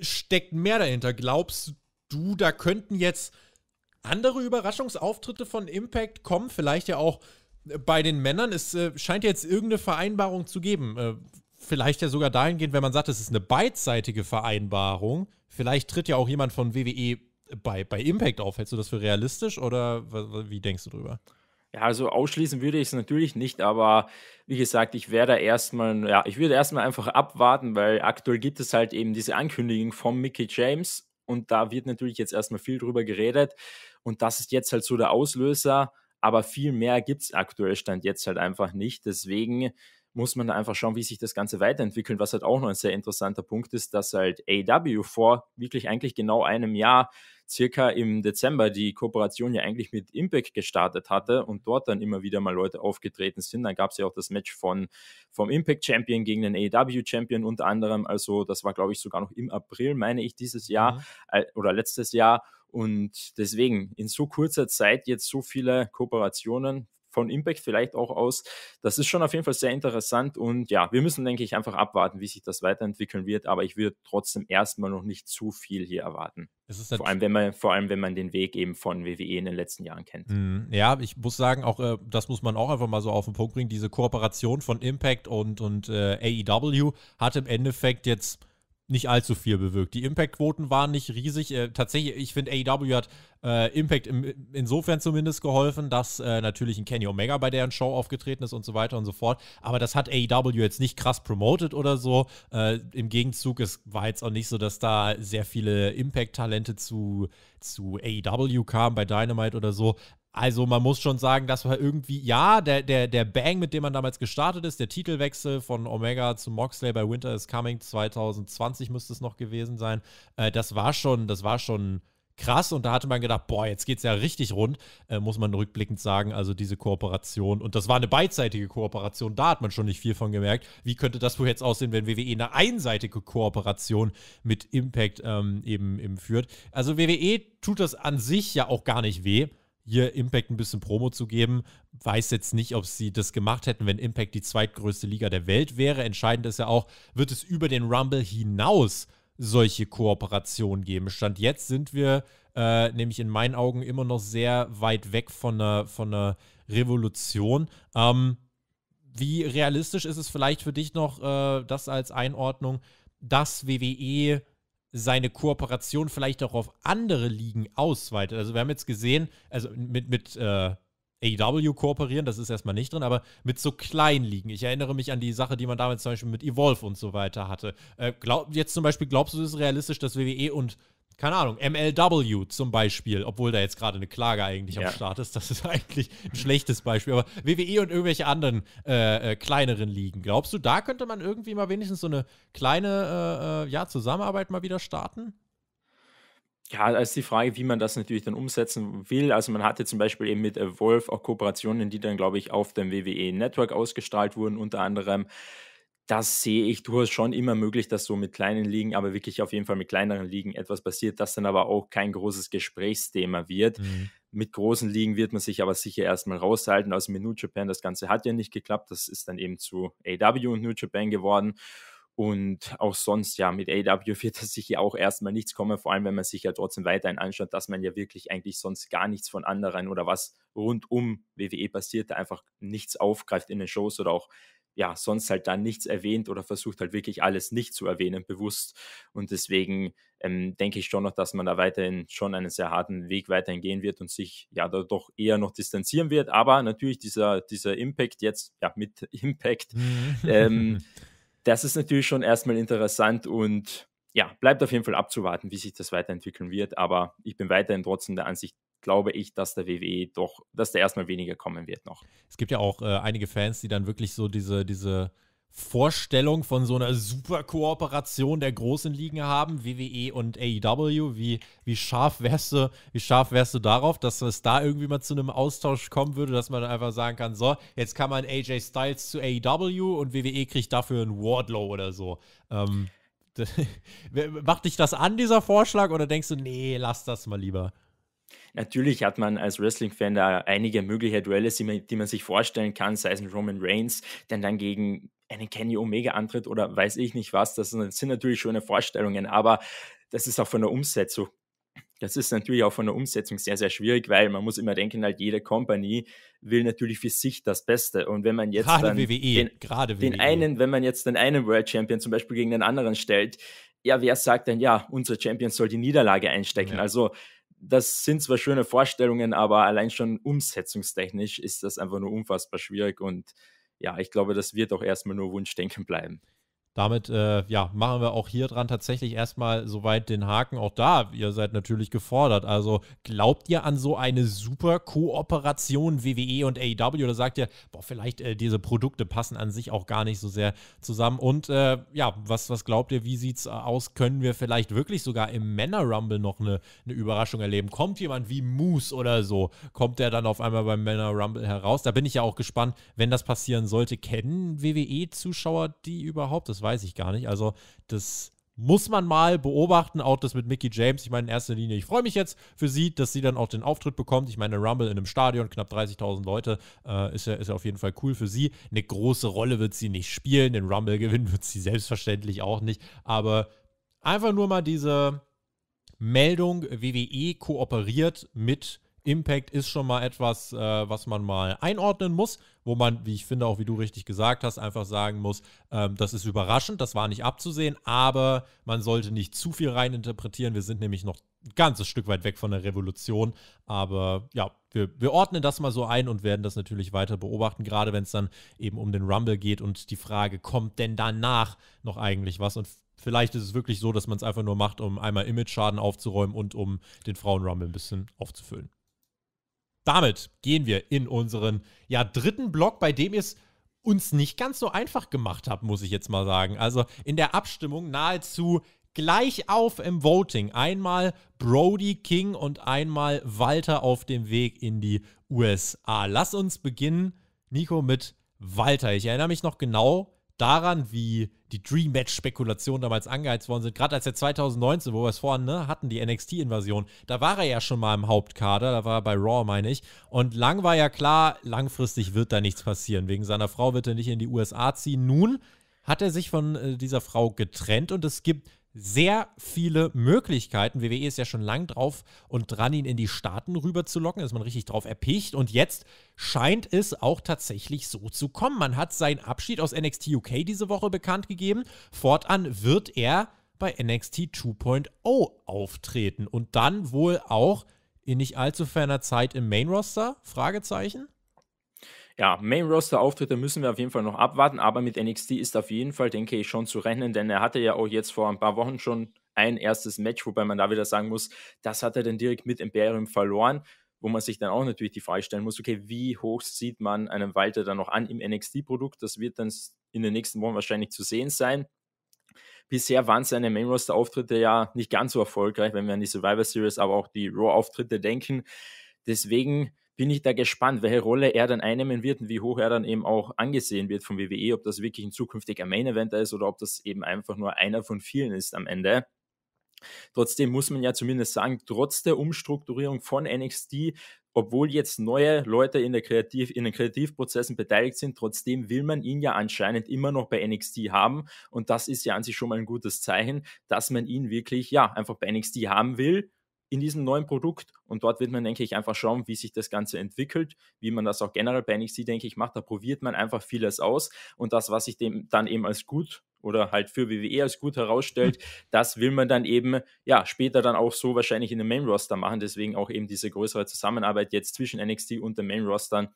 steckt mehr dahinter? Glaubst du, da könnten jetzt andere Überraschungsauftritte von Impact kommen? Vielleicht ja auch bei den Männern. Es äh, scheint jetzt irgendeine Vereinbarung zu geben. Äh, vielleicht ja sogar dahingehend, wenn man sagt, es ist eine beidseitige Vereinbarung. Vielleicht tritt ja auch jemand von WWE bei, bei Impact auf. Hältst du das für realistisch oder wie denkst du drüber? Ja, also ausschließen würde ich es natürlich nicht, aber wie gesagt, ich werde erstmal, ja, ich würde erstmal einfach abwarten, weil aktuell gibt es halt eben diese Ankündigung von Mickey James und da wird natürlich jetzt erstmal viel drüber geredet und das ist jetzt halt so der Auslöser, aber viel mehr gibt es aktuell Stand jetzt halt einfach nicht. Deswegen muss man da einfach schauen, wie sich das Ganze weiterentwickelt, was halt auch noch ein sehr interessanter Punkt ist, dass halt AW vor wirklich eigentlich genau einem Jahr circa im Dezember die Kooperation ja eigentlich mit Impact gestartet hatte und dort dann immer wieder mal Leute aufgetreten sind. Dann gab es ja auch das Match von, vom Impact Champion gegen den AEW Champion unter anderem. Also das war, glaube ich, sogar noch im April, meine ich, dieses Jahr mhm. Äh, oder letztes Jahr. Und deswegen in so kurzer Zeit jetzt so viele Kooperationen, von Impact vielleicht auch aus. Das ist schon auf jeden Fall sehr interessant und ja, wir müssen, denke ich, einfach abwarten, wie sich das weiterentwickeln wird, aber ich würde trotzdem erstmal noch nicht zu viel hier erwarten. vor, allem, wenn man, vor allem, wenn man den Weg eben von WWE in den letzten Jahren kennt. Hm, ja, ich muss sagen, auch äh, das muss man auch einfach mal so auf den Punkt bringen, diese Kooperation von Impact und, und äh, AEW hat im Endeffekt jetzt nicht allzu viel bewirkt. Die Impact-Quoten waren nicht riesig. Äh, tatsächlich, ich finde, AEW hat äh, Impact im, insofern zumindest geholfen, dass äh, natürlich ein Kenny Omega bei deren Show aufgetreten ist und so weiter und so fort. Aber das hat AEW jetzt nicht krass promoted oder so. Äh, Im Gegenzug, es war jetzt auch nicht so, dass da sehr viele Impact-Talente zu, zu AEW kamen bei Dynamite oder so. Also man muss schon sagen, das war irgendwie, ja, der, der, der Bang, mit dem man damals gestartet ist, der Titelwechsel von Omega zu Moxley bei Winter is Coming 2020 müsste es noch gewesen sein. Äh, das war schon, das war schon krass und da hatte man gedacht, boah, jetzt geht's ja richtig rund, äh, muss man rückblickend sagen. Also diese Kooperation und das war eine beidseitige Kooperation, da hat man schon nicht viel von gemerkt. Wie könnte das wohl jetzt aussehen, wenn WWE eine einseitige Kooperation mit Impact ähm, eben, eben führt? Also WWE tut das an sich ja auch gar nicht weh hier Impact ein bisschen Promo zu geben. Weiß jetzt nicht, ob sie das gemacht hätten, wenn Impact die zweitgrößte Liga der Welt wäre. Entscheidend ist ja auch, wird es über den Rumble hinaus solche Kooperationen geben. Stand jetzt sind wir äh, nämlich in meinen Augen immer noch sehr weit weg von einer, von einer Revolution. Ähm, wie realistisch ist es vielleicht für dich noch, äh, das als Einordnung, dass WWE seine Kooperation vielleicht auch auf andere Ligen ausweitet. Also wir haben jetzt gesehen, also mit, mit äh, AEW kooperieren, das ist erstmal nicht drin, aber mit so kleinen Ligen. Ich erinnere mich an die Sache, die man damals zum Beispiel mit Evolve und so weiter hatte. Äh, glaub, jetzt zum Beispiel, glaubst du, es ist realistisch, dass WWE und keine Ahnung, MLW zum Beispiel, obwohl da jetzt gerade eine Klage eigentlich ja. am Start ist, das ist eigentlich ein schlechtes Beispiel, aber WWE und irgendwelche anderen äh, äh, kleineren Ligen. Glaubst du, da könnte man irgendwie mal wenigstens so eine kleine äh, äh ja, Zusammenarbeit mal wieder starten? Ja, ist die Frage, wie man das natürlich dann umsetzen will. Also man hatte zum Beispiel eben mit Evolve äh, auch Kooperationen, die dann, glaube ich, auf dem WWE Network ausgestrahlt wurden, unter anderem das sehe ich durchaus schon immer möglich, dass so mit kleinen Ligen, aber wirklich auf jeden Fall mit kleineren Ligen etwas passiert, das dann aber auch kein großes Gesprächsthema wird. Mhm. Mit großen Ligen wird man sich aber sicher erstmal raushalten. also mit New Japan, das Ganze hat ja nicht geklappt. Das ist dann eben zu AW und New Japan geworden. Und auch sonst, ja, mit AW wird das sicher auch erstmal nichts kommen, vor allem wenn man sich ja trotzdem weiterhin anschaut, dass man ja wirklich eigentlich sonst gar nichts von anderen oder was rund um WWE passiert, einfach nichts aufgreift in den Shows oder auch ja, sonst halt dann nichts erwähnt oder versucht halt wirklich alles nicht zu erwähnen, bewusst. Und deswegen ähm, denke ich schon noch, dass man da weiterhin schon einen sehr harten Weg weiterhin gehen wird und sich ja da doch eher noch distanzieren wird. Aber natürlich dieser, dieser Impact jetzt, ja, mit Impact, mhm. ähm, das ist natürlich schon erstmal interessant und ja, bleibt auf jeden Fall abzuwarten, wie sich das weiterentwickeln wird. Aber ich bin weiterhin trotzdem der Ansicht, glaube ich, dass der WWE doch, dass der erstmal weniger kommen wird noch. Es gibt ja auch äh, einige Fans, die dann wirklich so diese, diese Vorstellung von so einer super Kooperation der großen Ligen haben, WWE und AEW. Wie, wie, scharf wärst du, wie scharf wärst du darauf, dass es da irgendwie mal zu einem Austausch kommen würde, dass man einfach sagen kann: So, jetzt kann man AJ Styles zu AEW und WWE kriegt dafür einen Wardlow oder so. Ähm, Macht dich das an, dieser Vorschlag, oder denkst du, nee, lass das mal lieber? Natürlich hat man als Wrestling-Fan da einige mögliche Duelle, die man, sich vorstellen kann, sei es ein Roman Reigns, der dann gegen einen Kenny Omega antritt oder weiß ich nicht was. Das sind natürlich schöne Vorstellungen, aber das ist auch von der Umsetzung das ist natürlich auch von der Umsetzung sehr, sehr schwierig, weil man muss immer denken, halt jede Company will natürlich für sich das Beste. Und wenn man jetzt gerade dann WWE, den, gerade den e. einen, wenn man jetzt den einen World Champion zum Beispiel gegen den anderen stellt, ja, wer sagt denn, ja, unser Champion soll die Niederlage einstecken? Ja. Also das sind zwar schöne Vorstellungen, aber allein schon umsetzungstechnisch ist das einfach nur unfassbar schwierig und ja, ich glaube, das wird auch erstmal nur Wunschdenken bleiben damit äh, ja, machen wir auch hier dran tatsächlich erstmal soweit den Haken. Auch da, ihr seid natürlich gefordert. Also glaubt ihr an so eine super Kooperation WWE und AEW oder sagt ihr, boah, vielleicht äh, diese Produkte passen an sich auch gar nicht so sehr zusammen? Und äh, ja, was, was glaubt ihr, wie sieht es äh, aus? Können wir vielleicht wirklich sogar im Männer Rumble noch eine, eine Überraschung erleben? Kommt jemand wie Moose oder so? Kommt der dann auf einmal beim Männer Rumble heraus? Da bin ich ja auch gespannt, wenn das passieren sollte. Kennen WWE-Zuschauer die überhaupt? Das war weiß ich gar nicht. Also das muss man mal beobachten, auch das mit Mickey James. Ich meine, in erster Linie, ich freue mich jetzt für sie, dass sie dann auch den Auftritt bekommt. Ich meine, Rumble in einem Stadion, knapp 30.000 Leute, äh, ist, ja, ist ja auf jeden Fall cool für sie. Eine große Rolle wird sie nicht spielen, den Rumble gewinnen wird sie selbstverständlich auch nicht. Aber einfach nur mal diese Meldung, WWE kooperiert mit Impact ist schon mal etwas, äh, was man mal einordnen muss, wo man, wie ich finde, auch wie du richtig gesagt hast, einfach sagen muss, ähm, das ist überraschend, das war nicht abzusehen, aber man sollte nicht zu viel reininterpretieren. Wir sind nämlich noch ein ganzes Stück weit weg von der Revolution, aber ja, wir, wir ordnen das mal so ein und werden das natürlich weiter beobachten, gerade wenn es dann eben um den Rumble geht und die Frage, kommt denn danach noch eigentlich was? Und vielleicht ist es wirklich so, dass man es einfach nur macht, um einmal Image-Schaden aufzuräumen und um den Frauenrumble ein bisschen aufzufüllen damit gehen wir in unseren ja, dritten Block, bei dem ihr es uns nicht ganz so einfach gemacht habt, muss ich jetzt mal sagen. Also in der Abstimmung nahezu gleich auf im Voting. Einmal Brody King und einmal Walter auf dem Weg in die USA. Lass uns beginnen, Nico, mit Walter. Ich erinnere mich noch genau daran, wie die Dream Match Spekulationen damals angeheizt worden sind, gerade als er 2019, wo wir es vorhin ne, hatten, die NXT Invasion, da war er ja schon mal im Hauptkader, da war er bei Raw, meine ich, und lang war ja klar, langfristig wird da nichts passieren, wegen seiner Frau wird er nicht in die USA ziehen. Nun hat er sich von äh, dieser Frau getrennt und es gibt sehr viele Möglichkeiten. WWE ist ja schon lang drauf und dran, ihn in die Staaten rüber zu locken. Ist man richtig drauf erpicht. Und jetzt scheint es auch tatsächlich so zu kommen. Man hat seinen Abschied aus NXT UK diese Woche bekannt gegeben. Fortan wird er bei NXT 2.0 auftreten und dann wohl auch in nicht allzu ferner Zeit im Main Roster? Fragezeichen ja, Main-Roster-Auftritte müssen wir auf jeden Fall noch abwarten, aber mit NXT ist auf jeden Fall, denke ich, schon zu rechnen, denn er hatte ja auch jetzt vor ein paar Wochen schon ein erstes Match, wobei man da wieder sagen muss, das hat er dann direkt mit Imperium verloren, wo man sich dann auch natürlich die Frage stellen muss, okay, wie hoch sieht man einen Walter dann noch an im NXT-Produkt? Das wird dann in den nächsten Wochen wahrscheinlich zu sehen sein. Bisher waren seine Main-Roster-Auftritte ja nicht ganz so erfolgreich, wenn wir an die Survivor Series, aber auch die Raw-Auftritte denken. Deswegen bin ich da gespannt, welche Rolle er dann einnehmen wird und wie hoch er dann eben auch angesehen wird vom WWE, ob das wirklich ein zukünftiger Main event ist oder ob das eben einfach nur einer von vielen ist am Ende. Trotzdem muss man ja zumindest sagen, trotz der Umstrukturierung von NXT, obwohl jetzt neue Leute in, der Kreativ, in den Kreativprozessen beteiligt sind, trotzdem will man ihn ja anscheinend immer noch bei NXT haben. Und das ist ja an sich schon mal ein gutes Zeichen, dass man ihn wirklich, ja, einfach bei NXT haben will in diesem neuen Produkt. Und dort wird man, denke ich, einfach schauen, wie sich das Ganze entwickelt, wie man das auch generell bei NXT, denke ich, macht. Da probiert man einfach vieles aus. Und das, was sich dem dann eben als gut oder halt für WWE als gut herausstellt, das will man dann eben, ja, später dann auch so wahrscheinlich in den Main Roster machen. Deswegen auch eben diese größere Zusammenarbeit jetzt zwischen NXT und den Main Rostern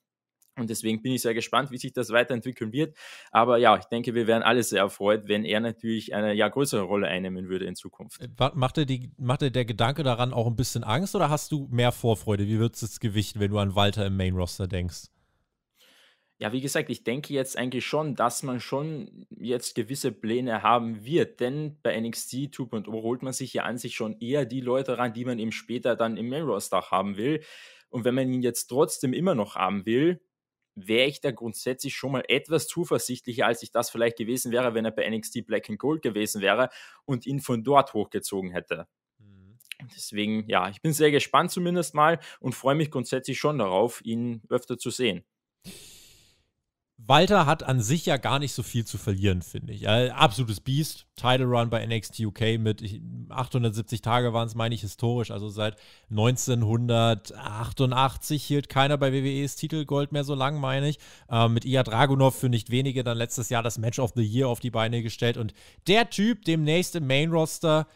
und deswegen bin ich sehr gespannt, wie sich das weiterentwickeln wird. Aber ja, ich denke, wir wären alle sehr erfreut, wenn er natürlich eine ja, größere Rolle einnehmen würde in Zukunft. Äh, machte die, machte der Gedanke daran auch ein bisschen Angst oder hast du mehr Vorfreude? Wie wird es gewichten, wenn du an Walter im Main Roster denkst? Ja, wie gesagt, ich denke jetzt eigentlich schon, dass man schon jetzt gewisse Pläne haben wird, denn bei NXT Tube und O oh holt man sich ja an sich schon eher die Leute ran, die man eben später dann im Main Roster haben will. Und wenn man ihn jetzt trotzdem immer noch haben will, wäre ich da grundsätzlich schon mal etwas zuversichtlicher, als ich das vielleicht gewesen wäre, wenn er bei NXT Black and Gold gewesen wäre und ihn von dort hochgezogen hätte. Mhm. Deswegen, ja, ich bin sehr gespannt zumindest mal und freue mich grundsätzlich schon darauf, ihn öfter zu sehen. Walter hat an sich ja gar nicht so viel zu verlieren, finde ich. Äh, absolutes Biest. Title Run bei NXT UK mit 870 Tage waren es, meine ich, historisch. Also seit 1988 hielt keiner bei WWEs Titelgold mehr so lang, meine ich. Äh, mit Ia Dragunov für nicht wenige dann letztes Jahr das Match of the Year auf die Beine gestellt. Und der Typ demnächst im Main Roster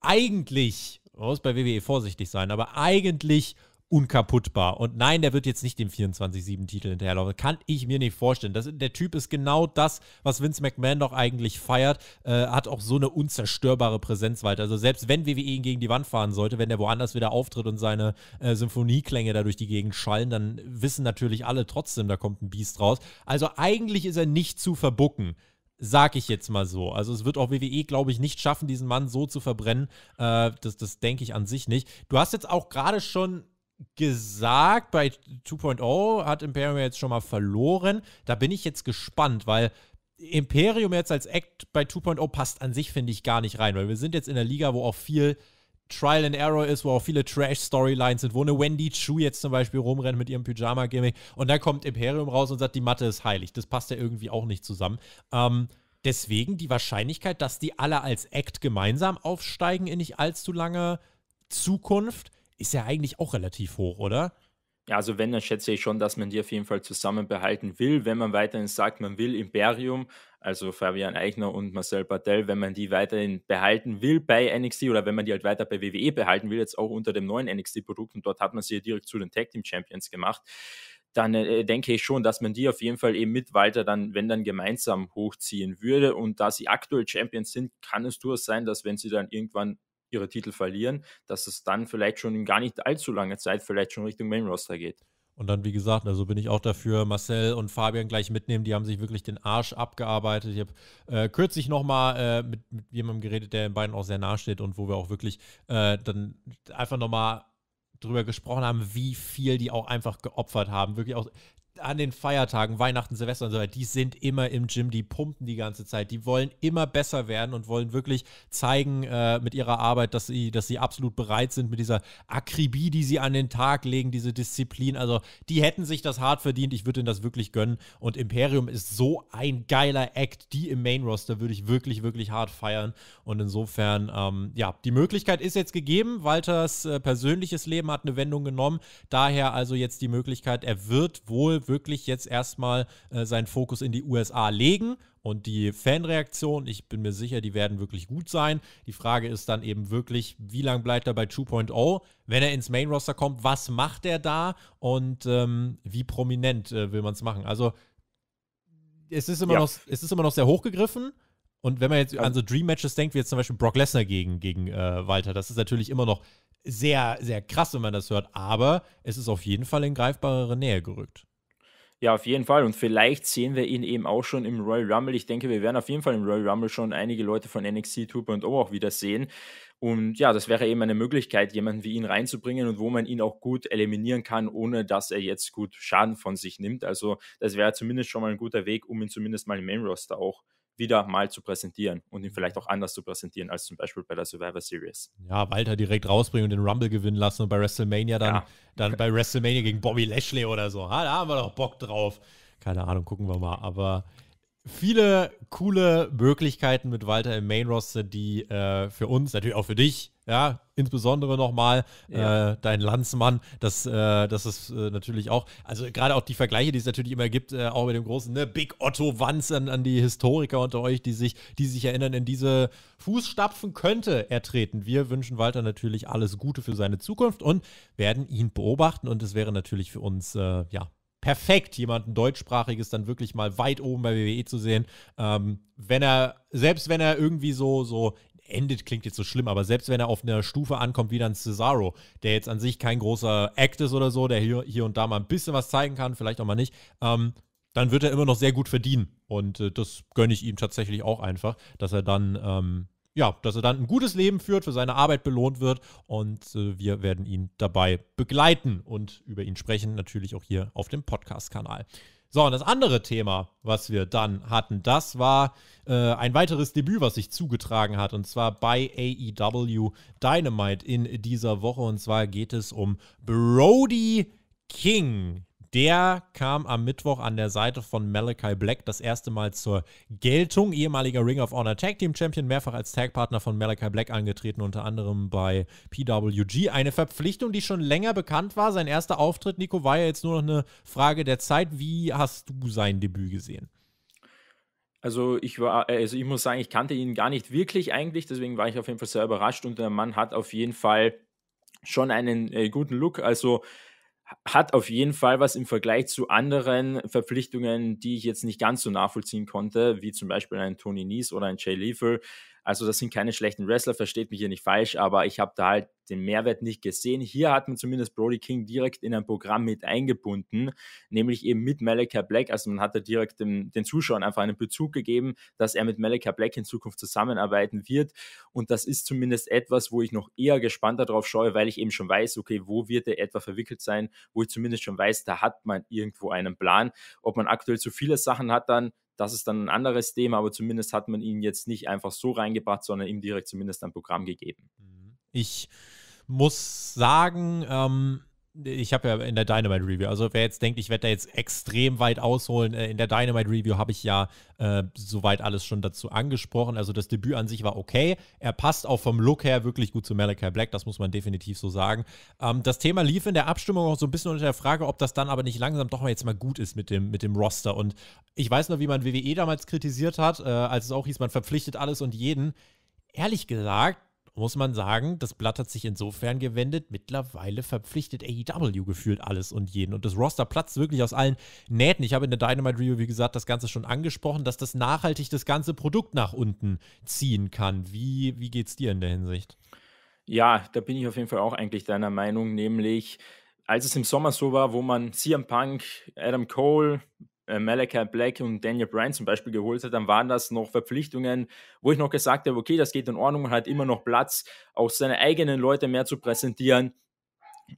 eigentlich, man muss bei WWE vorsichtig sein, aber eigentlich unkaputtbar. Und nein, der wird jetzt nicht dem 24-7-Titel hinterherlaufen. Kann ich mir nicht vorstellen. Das, der Typ ist genau das, was Vince McMahon doch eigentlich feiert. Äh, hat auch so eine unzerstörbare Präsenz weiter. Also selbst wenn WWE ihn gegen die Wand fahren sollte, wenn der woanders wieder auftritt und seine äh, Symphonieklänge da durch die Gegend schallen, dann wissen natürlich alle trotzdem, da kommt ein Biest raus. Also eigentlich ist er nicht zu verbucken sag ich jetzt mal so. Also es wird auch WWE, glaube ich, nicht schaffen, diesen Mann so zu verbrennen. Äh, das das denke ich an sich nicht. Du hast jetzt auch gerade schon gesagt, bei 2.0 hat Imperium jetzt schon mal verloren. Da bin ich jetzt gespannt, weil Imperium jetzt als Act bei 2.0 passt an sich, finde ich, gar nicht rein, weil wir sind jetzt in der Liga, wo auch viel Trial and Error ist, wo auch viele Trash-Storylines sind, wo eine Wendy Chu jetzt zum Beispiel rumrennt mit ihrem Pyjama-Gimmick und da kommt Imperium raus und sagt, die Matte ist heilig. Das passt ja irgendwie auch nicht zusammen. Ähm, deswegen die Wahrscheinlichkeit, dass die alle als Act gemeinsam aufsteigen in nicht allzu lange Zukunft, ist ja eigentlich auch relativ hoch, oder? Ja, also wenn, dann schätze ich schon, dass man die auf jeden Fall zusammen behalten will, wenn man weiterhin sagt, man will Imperium, also Fabian Eichner und Marcel Bartel, wenn man die weiterhin behalten will bei NXT oder wenn man die halt weiter bei WWE behalten will, jetzt auch unter dem neuen NXT-Produkt und dort hat man sie ja direkt zu den Tag Team Champions gemacht, dann äh, denke ich schon, dass man die auf jeden Fall eben mit Walter dann, wenn dann gemeinsam hochziehen würde. Und da sie aktuell Champions sind, kann es durchaus sein, dass wenn sie dann irgendwann ihre Titel verlieren, dass es dann vielleicht schon in gar nicht allzu langer Zeit vielleicht schon Richtung Main Roster geht. Und dann, wie gesagt, also bin ich auch dafür, Marcel und Fabian gleich mitnehmen. Die haben sich wirklich den Arsch abgearbeitet. Ich habe äh, kürzlich nochmal äh, mit, mit jemandem geredet, der den beiden auch sehr nahe steht und wo wir auch wirklich äh, dann einfach nochmal drüber gesprochen haben, wie viel die auch einfach geopfert haben. Wirklich auch an den Feiertagen, Weihnachten, Silvester und so weiter, die sind immer im Gym, die pumpen die ganze Zeit, die wollen immer besser werden und wollen wirklich zeigen äh, mit ihrer Arbeit, dass sie, dass sie absolut bereit sind mit dieser Akribie, die sie an den Tag legen, diese Disziplin. Also die hätten sich das hart verdient, ich würde ihnen das wirklich gönnen. Und Imperium ist so ein geiler Act, die im Main Roster würde ich wirklich, wirklich hart feiern. Und insofern, ähm, ja, die Möglichkeit ist jetzt gegeben. Walters äh, persönliches Leben hat eine Wendung genommen. Daher also jetzt die Möglichkeit, er wird wohl würde wirklich jetzt erstmal äh, seinen Fokus in die USA legen. Und die Fanreaktion, ich bin mir sicher, die werden wirklich gut sein. Die Frage ist dann eben wirklich, wie lange bleibt er bei 2.0? Wenn er ins Main-Roster kommt, was macht er da und ähm, wie prominent äh, will man es machen? Also es ist, immer ja. noch, es ist immer noch sehr hochgegriffen. Und wenn man jetzt also an so Dream-Matches denkt, wie jetzt zum Beispiel Brock Lesnar gegen, gegen äh, Walter, das ist natürlich immer noch sehr, sehr krass, wenn man das hört, aber es ist auf jeden Fall in greifbarere Nähe gerückt. Ja, auf jeden Fall. Und vielleicht sehen wir ihn eben auch schon im Royal Rumble. Ich denke, wir werden auf jeden Fall im Royal Rumble schon einige Leute von NXT 2.0 auch wieder sehen. Und ja, das wäre eben eine Möglichkeit, jemanden wie ihn reinzubringen und wo man ihn auch gut eliminieren kann, ohne dass er jetzt gut Schaden von sich nimmt. Also das wäre zumindest schon mal ein guter Weg, um ihn zumindest mal im Main Roster auch wieder mal zu präsentieren und ihn vielleicht auch anders zu präsentieren als zum Beispiel bei der Survivor Series. Ja, Walter direkt rausbringen und den Rumble gewinnen lassen und bei WrestleMania dann, ja. dann bei WrestleMania gegen Bobby Lashley oder so. Ha, da haben wir doch Bock drauf. Keine Ahnung, gucken wir mal. Aber viele coole Möglichkeiten mit Walter im Main Roster, die äh, für uns, natürlich auch für dich, ja, insbesondere nochmal äh, ja. äh, dein Landsmann. Das, äh, das ist äh, natürlich auch, also gerade auch die Vergleiche, die es natürlich immer gibt, äh, auch mit dem großen ne, Big Otto Wanz an, an, die Historiker unter euch, die sich, die sich erinnern, in diese Fußstapfen könnte er treten. Wir wünschen Walter natürlich alles Gute für seine Zukunft und werden ihn beobachten. Und es wäre natürlich für uns, äh, ja, perfekt, jemanden deutschsprachiges dann wirklich mal weit oben bei WWE zu sehen. Ähm, wenn er, selbst wenn er irgendwie so, so endet klingt jetzt so schlimm, aber selbst wenn er auf einer Stufe ankommt wie dann Cesaro, der jetzt an sich kein großer Act ist oder so, der hier, hier und da mal ein bisschen was zeigen kann, vielleicht auch mal nicht, ähm, dann wird er immer noch sehr gut verdienen. Und äh, das gönne ich ihm tatsächlich auch einfach, dass er dann, ähm, ja, dass er dann ein gutes Leben führt, für seine Arbeit belohnt wird und äh, wir werden ihn dabei begleiten und über ihn sprechen, natürlich auch hier auf dem Podcast-Kanal. So, und das andere Thema, was wir dann hatten, das war äh, ein weiteres Debüt, was sich zugetragen hat, und zwar bei AEW Dynamite in dieser Woche. Und zwar geht es um Brody King. Der kam am Mittwoch an der Seite von Malachi Black das erste Mal zur Geltung. Ehemaliger Ring of Honor Tag Team Champion, mehrfach als Tagpartner von Malachi Black angetreten, unter anderem bei PWG. Eine Verpflichtung, die schon länger bekannt war. Sein erster Auftritt, Nico, war ja jetzt nur noch eine Frage der Zeit. Wie hast du sein Debüt gesehen? Also ich war, also ich muss sagen, ich kannte ihn gar nicht wirklich eigentlich, deswegen war ich auf jeden Fall sehr überrascht und der Mann hat auf jeden Fall schon einen äh, guten Look. Also hat auf jeden Fall was im Vergleich zu anderen Verpflichtungen, die ich jetzt nicht ganz so nachvollziehen konnte, wie zum Beispiel ein Tony Nies oder ein Jay Lethal, also das sind keine schlechten Wrestler, versteht mich hier nicht falsch, aber ich habe da halt den Mehrwert nicht gesehen. Hier hat man zumindest Brody King direkt in ein Programm mit eingebunden, nämlich eben mit Malachi Black. Also man hat da direkt dem, den Zuschauern einfach einen Bezug gegeben, dass er mit Malachi Black in Zukunft zusammenarbeiten wird. Und das ist zumindest etwas, wo ich noch eher gespannter darauf schaue, weil ich eben schon weiß, okay, wo wird er etwa verwickelt sein, wo ich zumindest schon weiß, da hat man irgendwo einen Plan. Ob man aktuell zu viele Sachen hat, dann das ist dann ein anderes Thema, aber zumindest hat man ihn jetzt nicht einfach so reingebracht, sondern ihm direkt zumindest ein Programm gegeben. Ich muss sagen, ähm, ich habe ja in der Dynamite Review, also wer jetzt denkt, ich werde da jetzt extrem weit ausholen, äh, in der Dynamite Review habe ich ja äh, soweit alles schon dazu angesprochen. Also das Debüt an sich war okay. Er passt auch vom Look her wirklich gut zu Malachi Black, das muss man definitiv so sagen. Ähm, das Thema lief in der Abstimmung auch so ein bisschen unter der Frage, ob das dann aber nicht langsam doch mal jetzt mal gut ist mit dem, mit dem Roster. Und ich weiß noch, wie man WWE damals kritisiert hat, äh, als es auch hieß, man verpflichtet alles und jeden. Ehrlich gesagt, muss man sagen, das Blatt hat sich insofern gewendet. Mittlerweile verpflichtet AEW gefühlt alles und jeden. Und das Roster platzt wirklich aus allen Nähten. Ich habe in der Dynamite Review, wie gesagt, das Ganze schon angesprochen, dass das nachhaltig das ganze Produkt nach unten ziehen kann. Wie, wie geht es dir in der Hinsicht? Ja, da bin ich auf jeden Fall auch eigentlich deiner Meinung, nämlich als es im Sommer so war, wo man CM Punk, Adam Cole, äh, Malachi Black und Daniel Bryan zum Beispiel geholt hat, dann waren das noch Verpflichtungen, wo ich noch gesagt habe, okay, das geht in Ordnung, man hat immer noch Platz, auch seine eigenen Leute mehr zu präsentieren.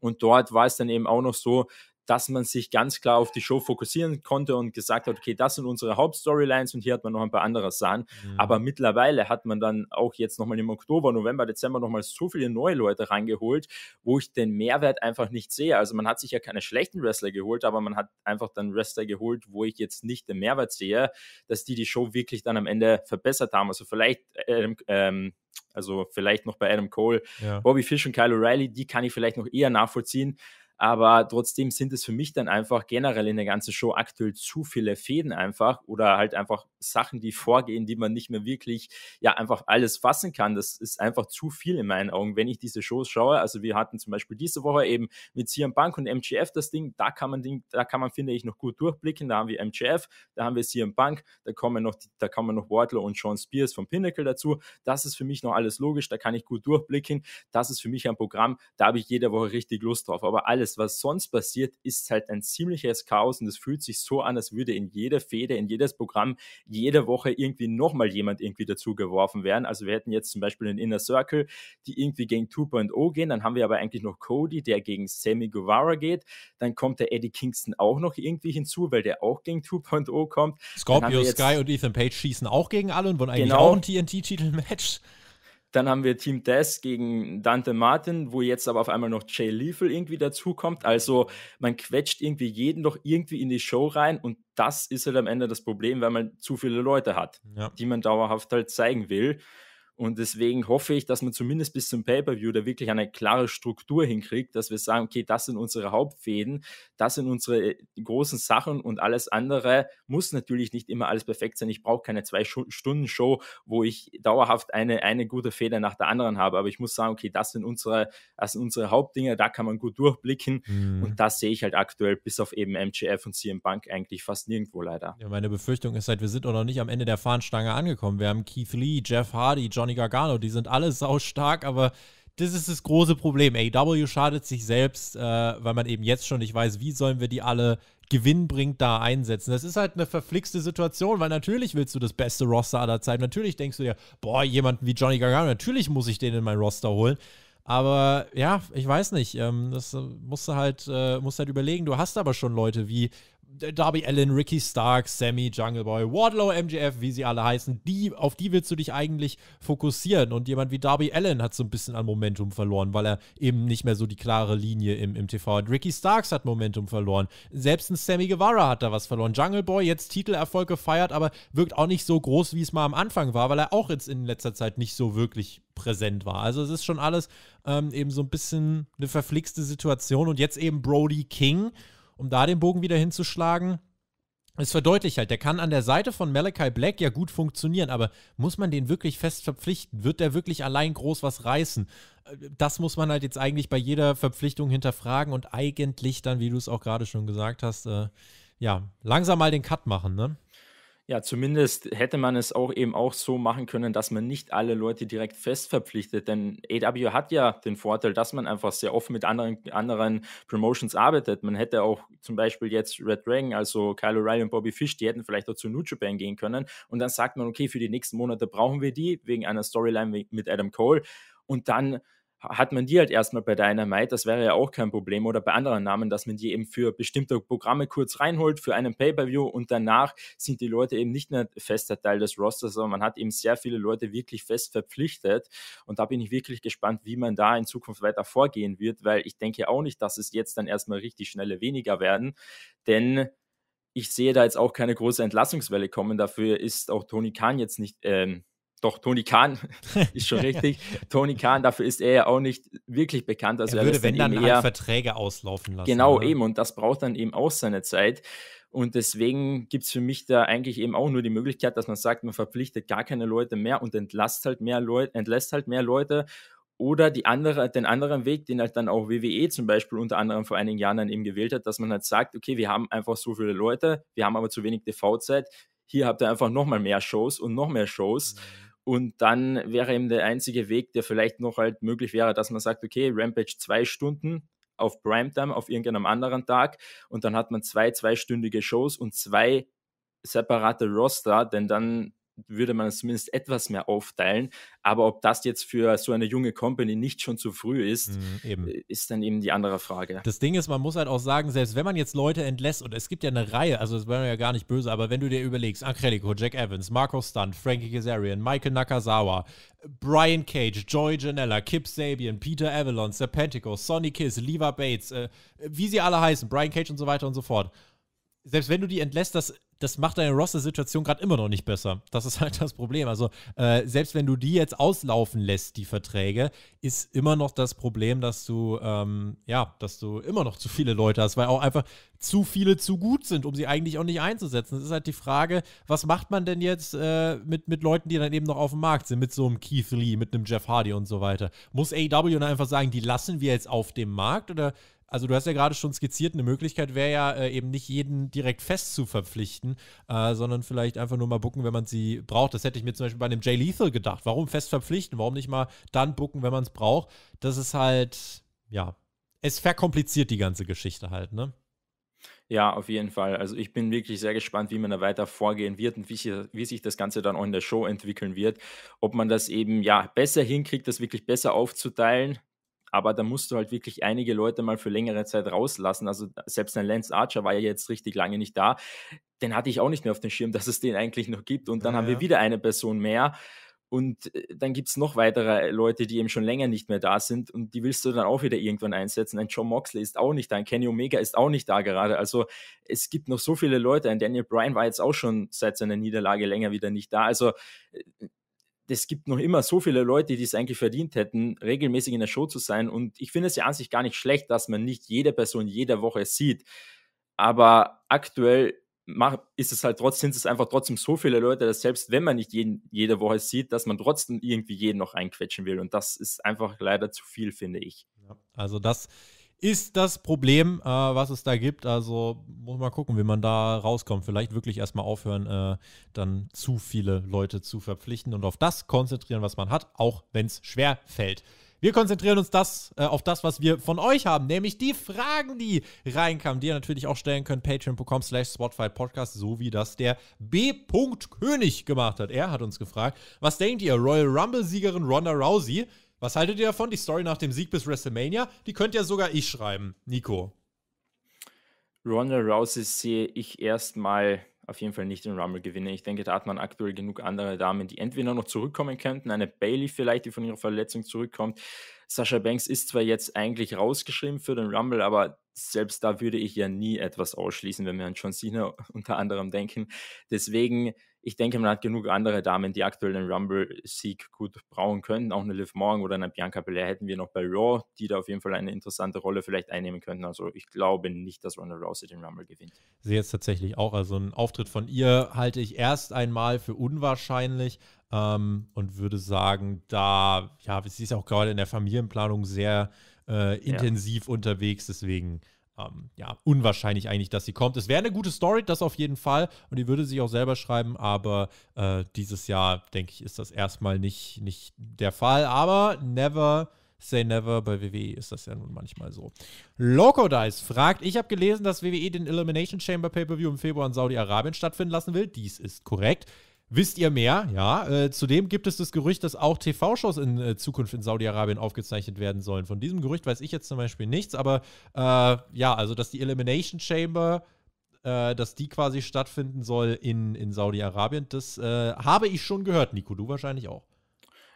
Und dort war es dann eben auch noch so, dass man sich ganz klar auf die Show fokussieren konnte und gesagt hat, okay, das sind unsere Hauptstorylines und hier hat man noch ein paar andere Sachen. Mhm. Aber mittlerweile hat man dann auch jetzt nochmal im Oktober, November, Dezember nochmal so viele neue Leute reingeholt, wo ich den Mehrwert einfach nicht sehe. Also man hat sich ja keine schlechten Wrestler geholt, aber man hat einfach dann Wrestler geholt, wo ich jetzt nicht den Mehrwert sehe, dass die die Show wirklich dann am Ende verbessert haben. Also vielleicht ähm, ähm, also vielleicht noch bei Adam Cole, ja. Bobby Fish und Kyle O'Reilly, die kann ich vielleicht noch eher nachvollziehen. Aber trotzdem sind es für mich dann einfach generell in der ganzen Show aktuell zu viele Fäden einfach oder halt einfach Sachen, die vorgehen, die man nicht mehr wirklich, ja, einfach alles fassen kann. Das ist einfach zu viel in meinen Augen, wenn ich diese Shows schaue. Also wir hatten zum Beispiel diese Woche eben mit CM Bank und MGF das Ding. Da kann man, Ding, da kann man, finde ich, noch gut durchblicken. Da haben wir MGF, da haben wir CM Bank, da kommen noch, da kommen noch Wardlow und Sean Spears vom Pinnacle dazu. Das ist für mich noch alles logisch. Da kann ich gut durchblicken. Das ist für mich ein Programm. Da habe ich jede Woche richtig Lust drauf. Aber alles alles, was sonst passiert, ist halt ein ziemliches Chaos und es fühlt sich so an, als würde in jeder Feder, in jedes Programm, jede Woche irgendwie nochmal jemand irgendwie dazu geworfen werden. Also wir hätten jetzt zum Beispiel einen Inner Circle, die irgendwie gegen 2.0 gehen, dann haben wir aber eigentlich noch Cody, der gegen Sammy Guevara geht, dann kommt der Eddie Kingston auch noch irgendwie hinzu, weil der auch gegen 2.0 kommt. Scorpio Sky und Ethan Page schießen auch gegen alle und wollen eigentlich genau, auch ein tnt titel match dann haben wir Team Des gegen Dante Martin, wo jetzt aber auf einmal noch Jay Lethal irgendwie dazukommt. Also man quetscht irgendwie jeden noch irgendwie in die Show rein und das ist halt am Ende das Problem, weil man zu viele Leute hat, ja. die man dauerhaft halt zeigen will. Und deswegen hoffe ich, dass man zumindest bis zum Pay-per-view da wirklich eine klare Struktur hinkriegt, dass wir sagen, okay, das sind unsere Hauptfäden, das sind unsere äh, großen Sachen und alles andere muss natürlich nicht immer alles perfekt sein. Ich brauche keine zwei Stunden Show, wo ich dauerhaft eine, eine gute Feder nach der anderen habe. Aber ich muss sagen, okay, das sind unsere, das sind unsere Hauptdinge, da kann man gut durchblicken. Mhm. Und das sehe ich halt aktuell bis auf eben MGF und CM Bank eigentlich fast nirgendwo leider. Ja, meine Befürchtung ist halt, wir sind auch noch nicht am Ende der Fahnenstange angekommen. Wir haben Keith Lee, Jeff Hardy, John Johnny Gargano. Die sind alle sau stark, aber das ist das große Problem. AEW schadet sich selbst, äh, weil man eben jetzt schon nicht weiß, wie sollen wir die alle gewinnbringend da einsetzen. Das ist halt eine verflixte Situation, weil natürlich willst du das beste Roster aller Zeiten. Natürlich denkst du dir, boah, jemanden wie Johnny Gargano, natürlich muss ich den in mein Roster holen. Aber ja, ich weiß nicht. Ähm, das äh, musst du halt, äh, musst halt überlegen. Du hast aber schon Leute wie Darby Allen, Ricky Starks, Sammy, Jungle Boy, Wardlow, MGF, wie sie alle heißen, die, auf die willst du dich eigentlich fokussieren. Und jemand wie Darby Allen hat so ein bisschen an Momentum verloren, weil er eben nicht mehr so die klare Linie im, im TV hat. Ricky Starks hat Momentum verloren. Selbst ein Sammy Guevara hat da was verloren. Jungle Boy jetzt Titelerfolg gefeiert, aber wirkt auch nicht so groß, wie es mal am Anfang war, weil er auch jetzt in letzter Zeit nicht so wirklich präsent war. Also es ist schon alles ähm, eben so ein bisschen eine verflixte Situation. Und jetzt eben Brody King um da den Bogen wieder hinzuschlagen, es verdeutlicht halt, der kann an der Seite von Malachi Black ja gut funktionieren, aber muss man den wirklich fest verpflichten? Wird der wirklich allein groß was reißen? Äh, das muss man halt jetzt eigentlich bei jeder Verpflichtung hinterfragen und eigentlich dann, wie du es auch gerade schon gesagt hast, äh, ja, langsam mal den Cut machen, ne? Ja, zumindest hätte man es auch eben auch so machen können, dass man nicht alle Leute direkt fest verpflichtet, denn AW hat ja den Vorteil, dass man einfach sehr offen mit anderen, anderen Promotions arbeitet. Man hätte auch zum Beispiel jetzt Red Dragon, also Kyle O'Reilly und Bobby Fish, die hätten vielleicht auch zu New Japan gehen können und dann sagt man, okay, für die nächsten Monate brauchen wir die, wegen einer Storyline mit Adam Cole und dann hat man die halt erstmal bei Dynamite, das wäre ja auch kein Problem, oder bei anderen Namen, dass man die eben für bestimmte Programme kurz reinholt, für einen Pay-Per-View und danach sind die Leute eben nicht mehr fester Teil des Rosters, sondern man hat eben sehr viele Leute wirklich fest verpflichtet und da bin ich wirklich gespannt, wie man da in Zukunft weiter vorgehen wird, weil ich denke auch nicht, dass es jetzt dann erstmal richtig schnelle weniger werden, denn ich sehe da jetzt auch keine große Entlassungswelle kommen. Dafür ist auch Tony Khan jetzt nicht ähm, doch, Tony Kahn ist schon richtig. Tony Kahn, dafür ist er ja auch nicht wirklich bekannt. Also er, er würde, wenn dann, halt eher, halt Verträge auslaufen lassen. Genau, oder? Ne? eben. Und das braucht dann eben auch seine Zeit. Und deswegen gibt es für mich da eigentlich eben auch nur die Möglichkeit, dass man sagt, man verpflichtet gar keine Leute mehr und entlässt halt mehr Leute, entlässt halt mehr Leute. Oder die andere, den anderen Weg, den halt dann auch WWE zum Beispiel unter anderem vor einigen Jahren dann eben gewählt hat, dass man halt sagt, okay, wir haben einfach so viele Leute, wir haben aber zu wenig TV-Zeit, hier habt ihr einfach nochmal mehr Shows und noch mehr Shows. Mhm. Und dann wäre eben der einzige Weg, der vielleicht noch halt möglich wäre, dass man sagt, okay, Rampage zwei Stunden auf Primetime, auf irgendeinem anderen Tag. Und dann hat man zwei zweistündige Shows und zwei separate Roster, denn dann würde man es zumindest etwas mehr aufteilen. Aber ob das jetzt für so eine junge Company nicht schon zu früh ist, mhm, äh, ist dann eben die andere Frage. Das Ding ist, man muss halt auch sagen, selbst wenn man jetzt Leute entlässt, und es gibt ja eine Reihe, also das wäre ja gar nicht böse, aber wenn du dir überlegst, Angelico, Jack Evans, Marco Stunt, Frankie Kazarian, Michael Nakazawa, Brian Cage, Joy Janella, Kip Sabian, Peter Avalon, Serpentico, Sonny Kiss, Lever Bates, äh, wie sie alle heißen, Brian Cage und so weiter und so fort. Selbst wenn du die entlässt, das das macht deine Roster-Situation gerade immer noch nicht besser. Das ist halt das Problem. Also, äh, selbst wenn du die jetzt auslaufen lässt, die Verträge, ist immer noch das Problem, dass du, ähm, ja, dass du immer noch zu viele Leute hast, weil auch einfach zu viele zu gut sind, um sie eigentlich auch nicht einzusetzen. Es ist halt die Frage, was macht man denn jetzt äh, mit, mit Leuten, die dann eben noch auf dem Markt sind, mit so einem Keith Lee, mit einem Jeff Hardy und so weiter? Muss AEW einfach sagen, die lassen wir jetzt auf dem Markt oder also du hast ja gerade schon skizziert, eine Möglichkeit wäre ja äh, eben nicht jeden direkt fest zu verpflichten, äh, sondern vielleicht einfach nur mal bucken, wenn man sie braucht. Das hätte ich mir zum Beispiel bei einem Jay Lethal gedacht. Warum fest verpflichten? Warum nicht mal dann bucken, wenn man es braucht? Das ist halt, ja, es verkompliziert die ganze Geschichte halt, ne? Ja, auf jeden Fall. Also ich bin wirklich sehr gespannt, wie man da weiter vorgehen wird und wie, wie sich das Ganze dann auch in der Show entwickeln wird. Ob man das eben ja besser hinkriegt, das wirklich besser aufzuteilen, aber da musst du halt wirklich einige Leute mal für längere Zeit rauslassen. Also selbst ein Lance Archer war ja jetzt richtig lange nicht da. Den hatte ich auch nicht mehr auf dem Schirm, dass es den eigentlich noch gibt. Und dann ja, haben wir wieder eine Person mehr. Und äh, dann gibt es noch weitere äh, Leute, die eben schon länger nicht mehr da sind und die willst du dann auch wieder irgendwann einsetzen. Ein John Moxley ist auch nicht da, ein Kenny Omega ist auch nicht da gerade. Also es gibt noch so viele Leute. Ein Daniel Bryan war jetzt auch schon seit seiner Niederlage länger wieder nicht da. Also äh, es gibt noch immer so viele Leute, die es eigentlich verdient hätten, regelmäßig in der Show zu sein. Und ich finde es ja an sich gar nicht schlecht, dass man nicht jede Person jede Woche sieht. Aber aktuell ist es halt trotzdem, sind es einfach trotzdem so viele Leute, dass selbst wenn man nicht jeden, jede Woche sieht, dass man trotzdem irgendwie jeden noch einquetschen will. Und das ist einfach leider zu viel, finde ich. also das ist das Problem, äh, was es da gibt. Also muss man gucken, wie man da rauskommt. Vielleicht wirklich erstmal aufhören, äh, dann zu viele Leute zu verpflichten und auf das konzentrieren, was man hat, auch wenn es schwer fällt. Wir konzentrieren uns das, äh, auf das, was wir von euch haben, nämlich die Fragen, die reinkamen, die ihr natürlich auch stellen könnt. Patreon.com slash Spotify Podcast, so wie das der B. König gemacht hat. Er hat uns gefragt, was denkt ihr, Royal Rumble-Siegerin Ronda Rousey was haltet ihr davon? Die Story nach dem Sieg bis WrestleMania, die könnt ja sogar ich schreiben, Nico. Ronda Rousey sehe ich erstmal auf jeden Fall nicht den Rumble gewinnen. Ich denke, da hat man aktuell genug andere Damen, die entweder noch zurückkommen könnten, eine Bailey vielleicht, die von ihrer Verletzung zurückkommt. Sasha Banks ist zwar jetzt eigentlich rausgeschrieben für den Rumble, aber selbst da würde ich ja nie etwas ausschließen, wenn wir an John Cena unter anderem denken. Deswegen, ich denke, man hat genug andere Damen, die aktuell den Rumble-Sieg gut brauchen könnten. Auch eine Liv Morgan oder eine Bianca Belair hätten wir noch bei Raw, die da auf jeden Fall eine interessante Rolle vielleicht einnehmen könnten. Also ich glaube nicht, dass Ronda Rousey den Rumble gewinnt. Sehe jetzt tatsächlich auch. Also einen Auftritt von ihr halte ich erst einmal für unwahrscheinlich ähm, und würde sagen, da, ja, sie ist auch gerade in der Familienplanung sehr äh, intensiv ja. unterwegs. Deswegen, ähm, ja, unwahrscheinlich eigentlich, dass sie kommt. Es wäre eine gute Story, das auf jeden Fall. Und die würde sich auch selber schreiben, aber äh, dieses Jahr, denke ich, ist das erstmal nicht, nicht der Fall. Aber never. Say Never, bei WWE ist das ja nun manchmal so. Loco Dice fragt, ich habe gelesen, dass WWE den Elimination Chamber Pay-Per-View im Februar in Saudi-Arabien stattfinden lassen will. Dies ist korrekt. Wisst ihr mehr? Ja. Äh, zudem gibt es das Gerücht, dass auch TV-Shows in äh, Zukunft in Saudi-Arabien aufgezeichnet werden sollen. Von diesem Gerücht weiß ich jetzt zum Beispiel nichts, aber äh, ja, also dass die Elimination Chamber, äh, dass die quasi stattfinden soll in, in Saudi-Arabien, das äh, habe ich schon gehört, Nico, du wahrscheinlich auch.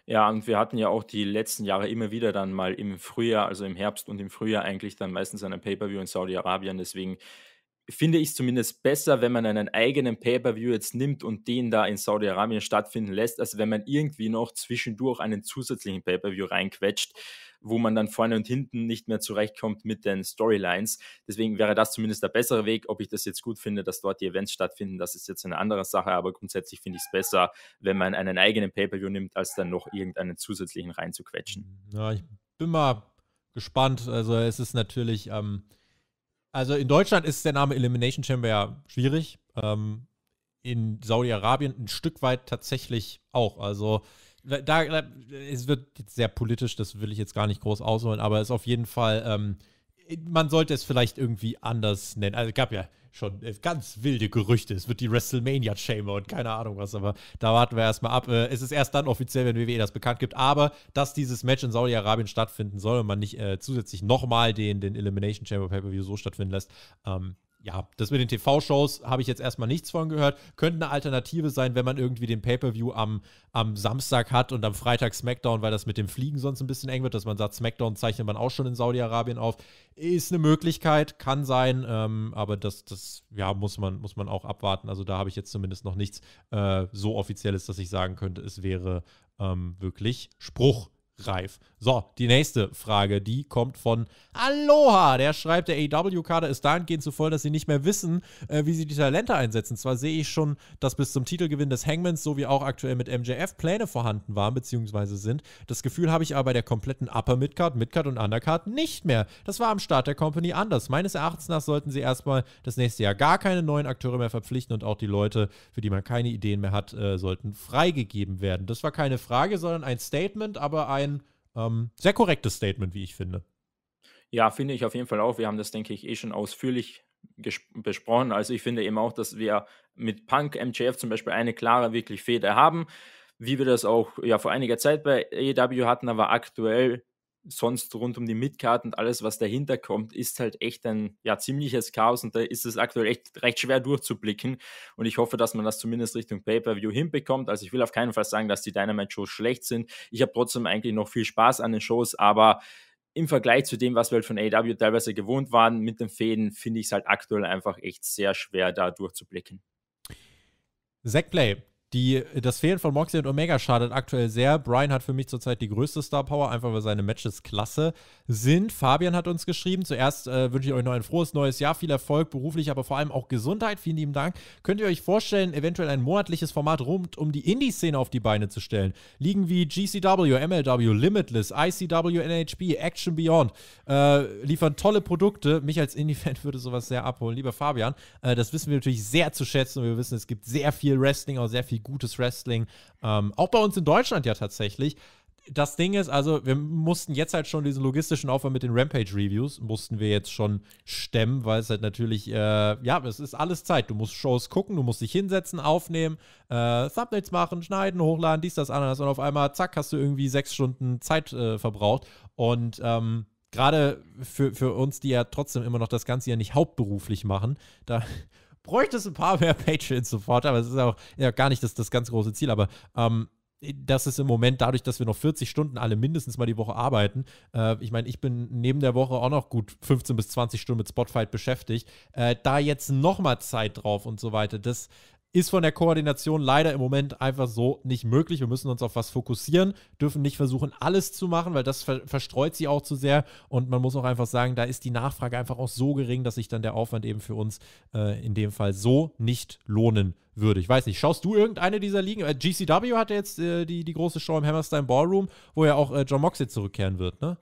Ja, und wir hatten ja auch die letzten Jahre immer wieder dann mal im Frühjahr, also im Herbst und im Frühjahr eigentlich dann meistens einen Pay-per-view in Saudi-Arabien. Deswegen finde ich es zumindest besser, wenn man einen eigenen Pay-per-View jetzt nimmt und den da in Saudi-Arabien stattfinden lässt, als wenn man irgendwie noch zwischendurch einen zusätzlichen Pay-per-View reinquetscht, wo man dann vorne und hinten nicht mehr zurechtkommt mit den Storylines. Deswegen wäre das zumindest der bessere Weg. Ob ich das jetzt gut finde, dass dort die Events stattfinden, das ist jetzt eine andere Sache, aber grundsätzlich finde ich es besser, wenn man einen eigenen Pay-per-View nimmt, als dann noch irgendeinen zusätzlichen reinzuquetschen. Ja, ich bin mal gespannt. Also es ist natürlich... Ähm also in Deutschland ist der Name Elimination Chamber ja schwierig. Ähm, in Saudi-Arabien ein Stück weit tatsächlich auch. Also da, da, es wird jetzt sehr politisch, das will ich jetzt gar nicht groß ausholen, aber es ist auf jeden Fall ähm, man sollte es vielleicht irgendwie anders nennen. Also es gab ja schon äh, ganz wilde Gerüchte. Es wird die WrestleMania Chamber und keine Ahnung was, aber da warten wir erstmal ab. Äh, es ist erst dann offiziell, wenn WWE das bekannt gibt. Aber dass dieses Match in Saudi-Arabien stattfinden soll und man nicht äh, zusätzlich nochmal den, den Elimination Chamber Pay-Per-View so stattfinden lässt, ähm, ja, das mit den TV-Shows habe ich jetzt erstmal nichts von gehört. Könnte eine Alternative sein, wenn man irgendwie den Pay-Per-View am, am Samstag hat und am Freitag SmackDown, weil das mit dem Fliegen sonst ein bisschen eng wird, dass man sagt, SmackDown zeichnet man auch schon in Saudi-Arabien auf. Ist eine Möglichkeit, kann sein, ähm, aber das, das ja, muss, man, muss man auch abwarten. Also da habe ich jetzt zumindest noch nichts äh, so offizielles, dass ich sagen könnte, es wäre ähm, wirklich Spruch reif. So, die nächste Frage, die kommt von Aloha. Der schreibt, der AEW-Kader ist dahingehend zu voll, dass sie nicht mehr wissen, äh, wie sie die Talente einsetzen. Zwar sehe ich schon, dass bis zum Titelgewinn des Hangmans sowie auch aktuell mit MJF Pläne vorhanden waren bzw. sind. Das Gefühl habe ich aber bei der kompletten Upper Midcard, Midcard und Undercard nicht mehr. Das war am Start der Company anders. Meines Erachtens nach sollten sie erstmal das nächste Jahr gar keine neuen Akteure mehr verpflichten und auch die Leute, für die man keine Ideen mehr hat, äh, sollten freigegeben werden. Das war keine Frage, sondern ein Statement, aber ein ein ähm, sehr korrektes Statement, wie ich finde. Ja, finde ich auf jeden Fall auch. Wir haben das, denke ich, eh schon ausführlich besprochen. Also ich finde eben auch, dass wir mit Punk MJF zum Beispiel eine klare wirklich Feder haben, wie wir das auch ja vor einiger Zeit bei AEW hatten, aber aktuell sonst rund um die Midcard und alles, was dahinter kommt, ist halt echt ein ja, ziemliches Chaos und da ist es aktuell echt recht schwer durchzublicken. Und ich hoffe, dass man das zumindest Richtung Pay-Per-View hinbekommt. Also ich will auf keinen Fall sagen, dass die Dynamite-Shows schlecht sind. Ich habe trotzdem eigentlich noch viel Spaß an den Shows, aber im Vergleich zu dem, was wir halt von AW e teilweise gewohnt waren, mit den Fäden, finde ich es halt aktuell einfach echt sehr schwer, da durchzublicken. Zack Play, die, das Fehlen von Moxley und Omega schadet aktuell sehr. Brian hat für mich zurzeit die größte Star Power, einfach weil seine Matches klasse sind. Fabian hat uns geschrieben. Zuerst äh, wünsche ich euch noch ein frohes neues Jahr, viel Erfolg beruflich, aber vor allem auch Gesundheit. Vielen lieben Dank. Könnt ihr euch vorstellen, eventuell ein monatliches Format rund um die Indie-Szene auf die Beine zu stellen? Liegen wie GCW, MLW, Limitless, ICW, NHB, Action Beyond äh, liefern tolle Produkte. Mich als Indie-Fan würde sowas sehr abholen. Lieber Fabian, äh, das wissen wir natürlich sehr zu schätzen und wir wissen, es gibt sehr viel Wrestling, auch sehr viel gutes Wrestling. Ähm, auch bei uns in Deutschland ja tatsächlich. Das Ding ist, also wir mussten jetzt halt schon diesen logistischen Aufwand mit den Rampage-Reviews, mussten wir jetzt schon stemmen, weil es halt natürlich, äh, ja, es ist alles Zeit. Du musst Shows gucken, du musst dich hinsetzen, aufnehmen, äh, Thumbnails machen, schneiden, hochladen, dies, das, anderes und auf einmal, zack, hast du irgendwie sechs Stunden Zeit äh, verbraucht und, ähm, gerade für, für uns, die ja trotzdem immer noch das Ganze ja nicht hauptberuflich machen, da bräuchte es ein paar mehr patreon sofort, aber es ist auch ja, gar nicht das, das ganz große Ziel, aber ähm, das ist im Moment dadurch, dass wir noch 40 Stunden alle mindestens mal die Woche arbeiten. Äh, ich meine, ich bin neben der Woche auch noch gut 15 bis 20 Stunden mit Spotfight beschäftigt. Äh, da jetzt nochmal Zeit drauf und so weiter, das ist von der Koordination leider im Moment einfach so nicht möglich. Wir müssen uns auf was fokussieren, dürfen nicht versuchen, alles zu machen, weil das ver verstreut sie auch zu sehr. Und man muss auch einfach sagen, da ist die Nachfrage einfach auch so gering, dass sich dann der Aufwand eben für uns äh, in dem Fall so nicht lohnen würde. Ich weiß nicht, schaust du irgendeine dieser Ligen? Äh, GCW hatte jetzt äh, die, die große Show im Hammerstein Ballroom, wo ja auch äh, John Moxley zurückkehren wird, ne?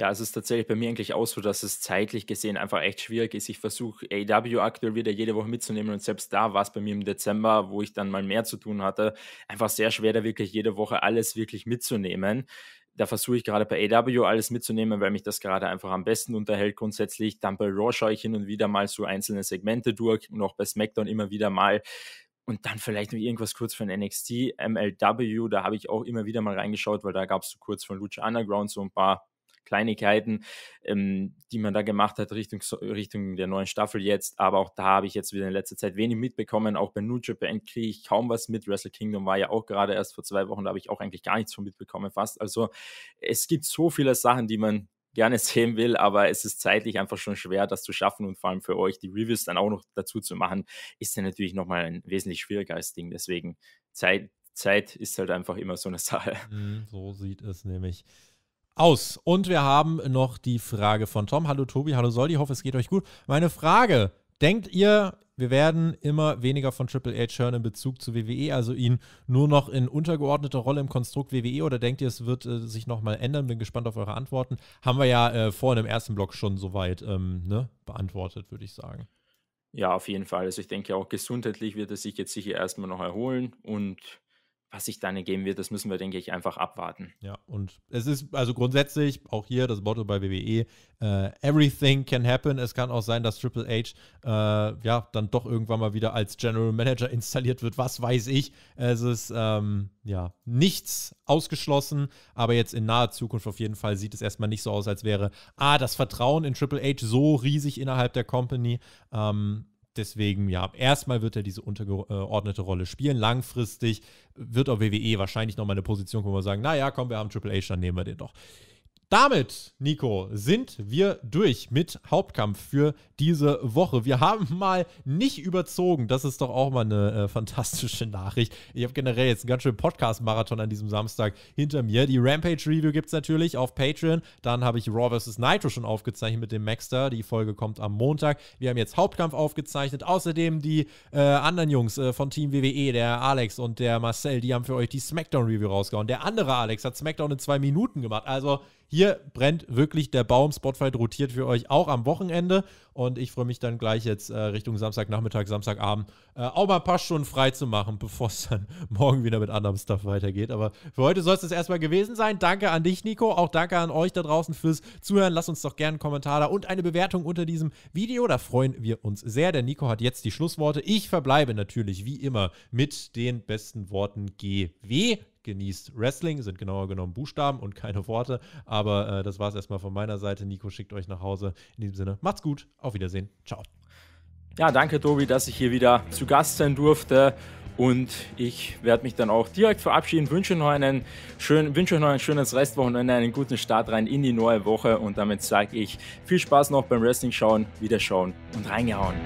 Ja, es ist tatsächlich bei mir eigentlich auch so, dass es zeitlich gesehen einfach echt schwierig ist. Ich versuche AW aktuell wieder jede Woche mitzunehmen und selbst da war es bei mir im Dezember, wo ich dann mal mehr zu tun hatte, einfach sehr schwer, da wirklich jede Woche alles wirklich mitzunehmen. Da versuche ich gerade bei AW alles mitzunehmen, weil mich das gerade einfach am besten unterhält grundsätzlich. Dann bei Raw schaue ich hin und wieder mal so einzelne Segmente durch und auch bei SmackDown immer wieder mal und dann vielleicht noch irgendwas kurz von NXT, MLW, da habe ich auch immer wieder mal reingeschaut, weil da gab es so kurz von Lucha Underground so ein paar Kleinigkeiten, ähm, die man da gemacht hat Richtung, Richtung der neuen Staffel jetzt. Aber auch da habe ich jetzt wieder in letzter Zeit wenig mitbekommen. Auch bei New Japan kriege ich kaum was mit. Wrestle Kingdom war ja auch gerade erst vor zwei Wochen, da habe ich auch eigentlich gar nichts von mitbekommen fast. Also es gibt so viele Sachen, die man gerne sehen will, aber es ist zeitlich einfach schon schwer, das zu schaffen und vor allem für euch die Reviews dann auch noch dazu zu machen, ist ja natürlich nochmal ein wesentlich schwierigeres Ding. Deswegen Zeit, Zeit ist halt einfach immer so eine Sache. Mhm, so sieht es nämlich aus. Und wir haben noch die Frage von Tom. Hallo Tobi, hallo Soldi, ich hoffe, es geht euch gut. Meine Frage, denkt ihr, wir werden immer weniger von Triple H hören in Bezug zu WWE, also ihn nur noch in untergeordneter Rolle im Konstrukt WWE oder denkt ihr, es wird äh, sich nochmal ändern? Bin gespannt auf eure Antworten. Haben wir ja äh, vorhin im ersten Block schon soweit ähm, ne, beantwortet, würde ich sagen. Ja, auf jeden Fall. Also ich denke auch gesundheitlich wird er sich jetzt sicher erstmal noch erholen und was sich dann ergeben wird, das müssen wir, denke ich, einfach abwarten. Ja, und es ist also grundsätzlich auch hier das Motto bei WWE: uh, äh, Everything can happen. Es kann auch sein, dass Triple H uh, ja dann doch irgendwann mal wieder als General Manager installiert wird. Was weiß ich. Es ist ähm, ja nichts ausgeschlossen, aber jetzt in naher Zukunft auf jeden Fall sieht es erstmal nicht so aus, als wäre A, ah, das Vertrauen in Triple H so riesig innerhalb der Company. Ähm, deswegen, ja, erstmal wird er diese untergeordnete Rolle spielen. Langfristig wird auf WWE wahrscheinlich nochmal eine Position, kommen, wo wir sagen, naja, komm, wir haben Triple H, dann nehmen wir den doch. Damit, Nico, sind wir durch mit Hauptkampf für diese Woche. Wir haben mal nicht überzogen. Das ist doch auch mal eine äh, fantastische Nachricht. Ich habe generell jetzt einen ganz schönen Podcast-Marathon an diesem Samstag hinter mir. Die Rampage-Review gibt es natürlich auf Patreon. Dann habe ich Raw vs. Nitro schon aufgezeichnet mit dem Maxter. Die Folge kommt am Montag. Wir haben jetzt Hauptkampf aufgezeichnet. Außerdem die äh, anderen Jungs äh, von Team WWE, der Alex und der Marcel, die haben für euch die SmackDown-Review rausgehauen. Der andere Alex hat SmackDown in zwei Minuten gemacht. Also hier brennt wirklich der Baum. Spotfight rotiert für euch auch am Wochenende. Und ich freue mich dann gleich jetzt äh, Richtung Samstagnachmittag, Samstagabend äh, auch mal ein paar Stunden frei zu machen, bevor es dann morgen wieder mit anderem Stuff weitergeht. Aber für heute soll es das erstmal gewesen sein. Danke an dich, Nico. Auch danke an euch da draußen fürs Zuhören. Lasst uns doch gerne einen Kommentar da und eine Bewertung unter diesem Video. Da freuen wir uns sehr. Der Nico hat jetzt die Schlussworte. Ich verbleibe natürlich wie immer mit den besten Worten GW genießt Wrestling, sind genauer genommen Buchstaben und keine Worte. Aber äh, das war es erstmal von meiner Seite. Nico schickt euch nach Hause. In diesem Sinne, macht's gut, auf Wiedersehen, ciao. Ja, danke Tobi, dass ich hier wieder zu Gast sein durfte. Und ich werde mich dann auch direkt verabschieden. Wünsche noch, einen schönen, wünsche noch ein schönes Restwochenende, einen guten Start rein in die neue Woche. Und damit sage ich viel Spaß noch beim Wrestling schauen, wieder schauen und reingehauen.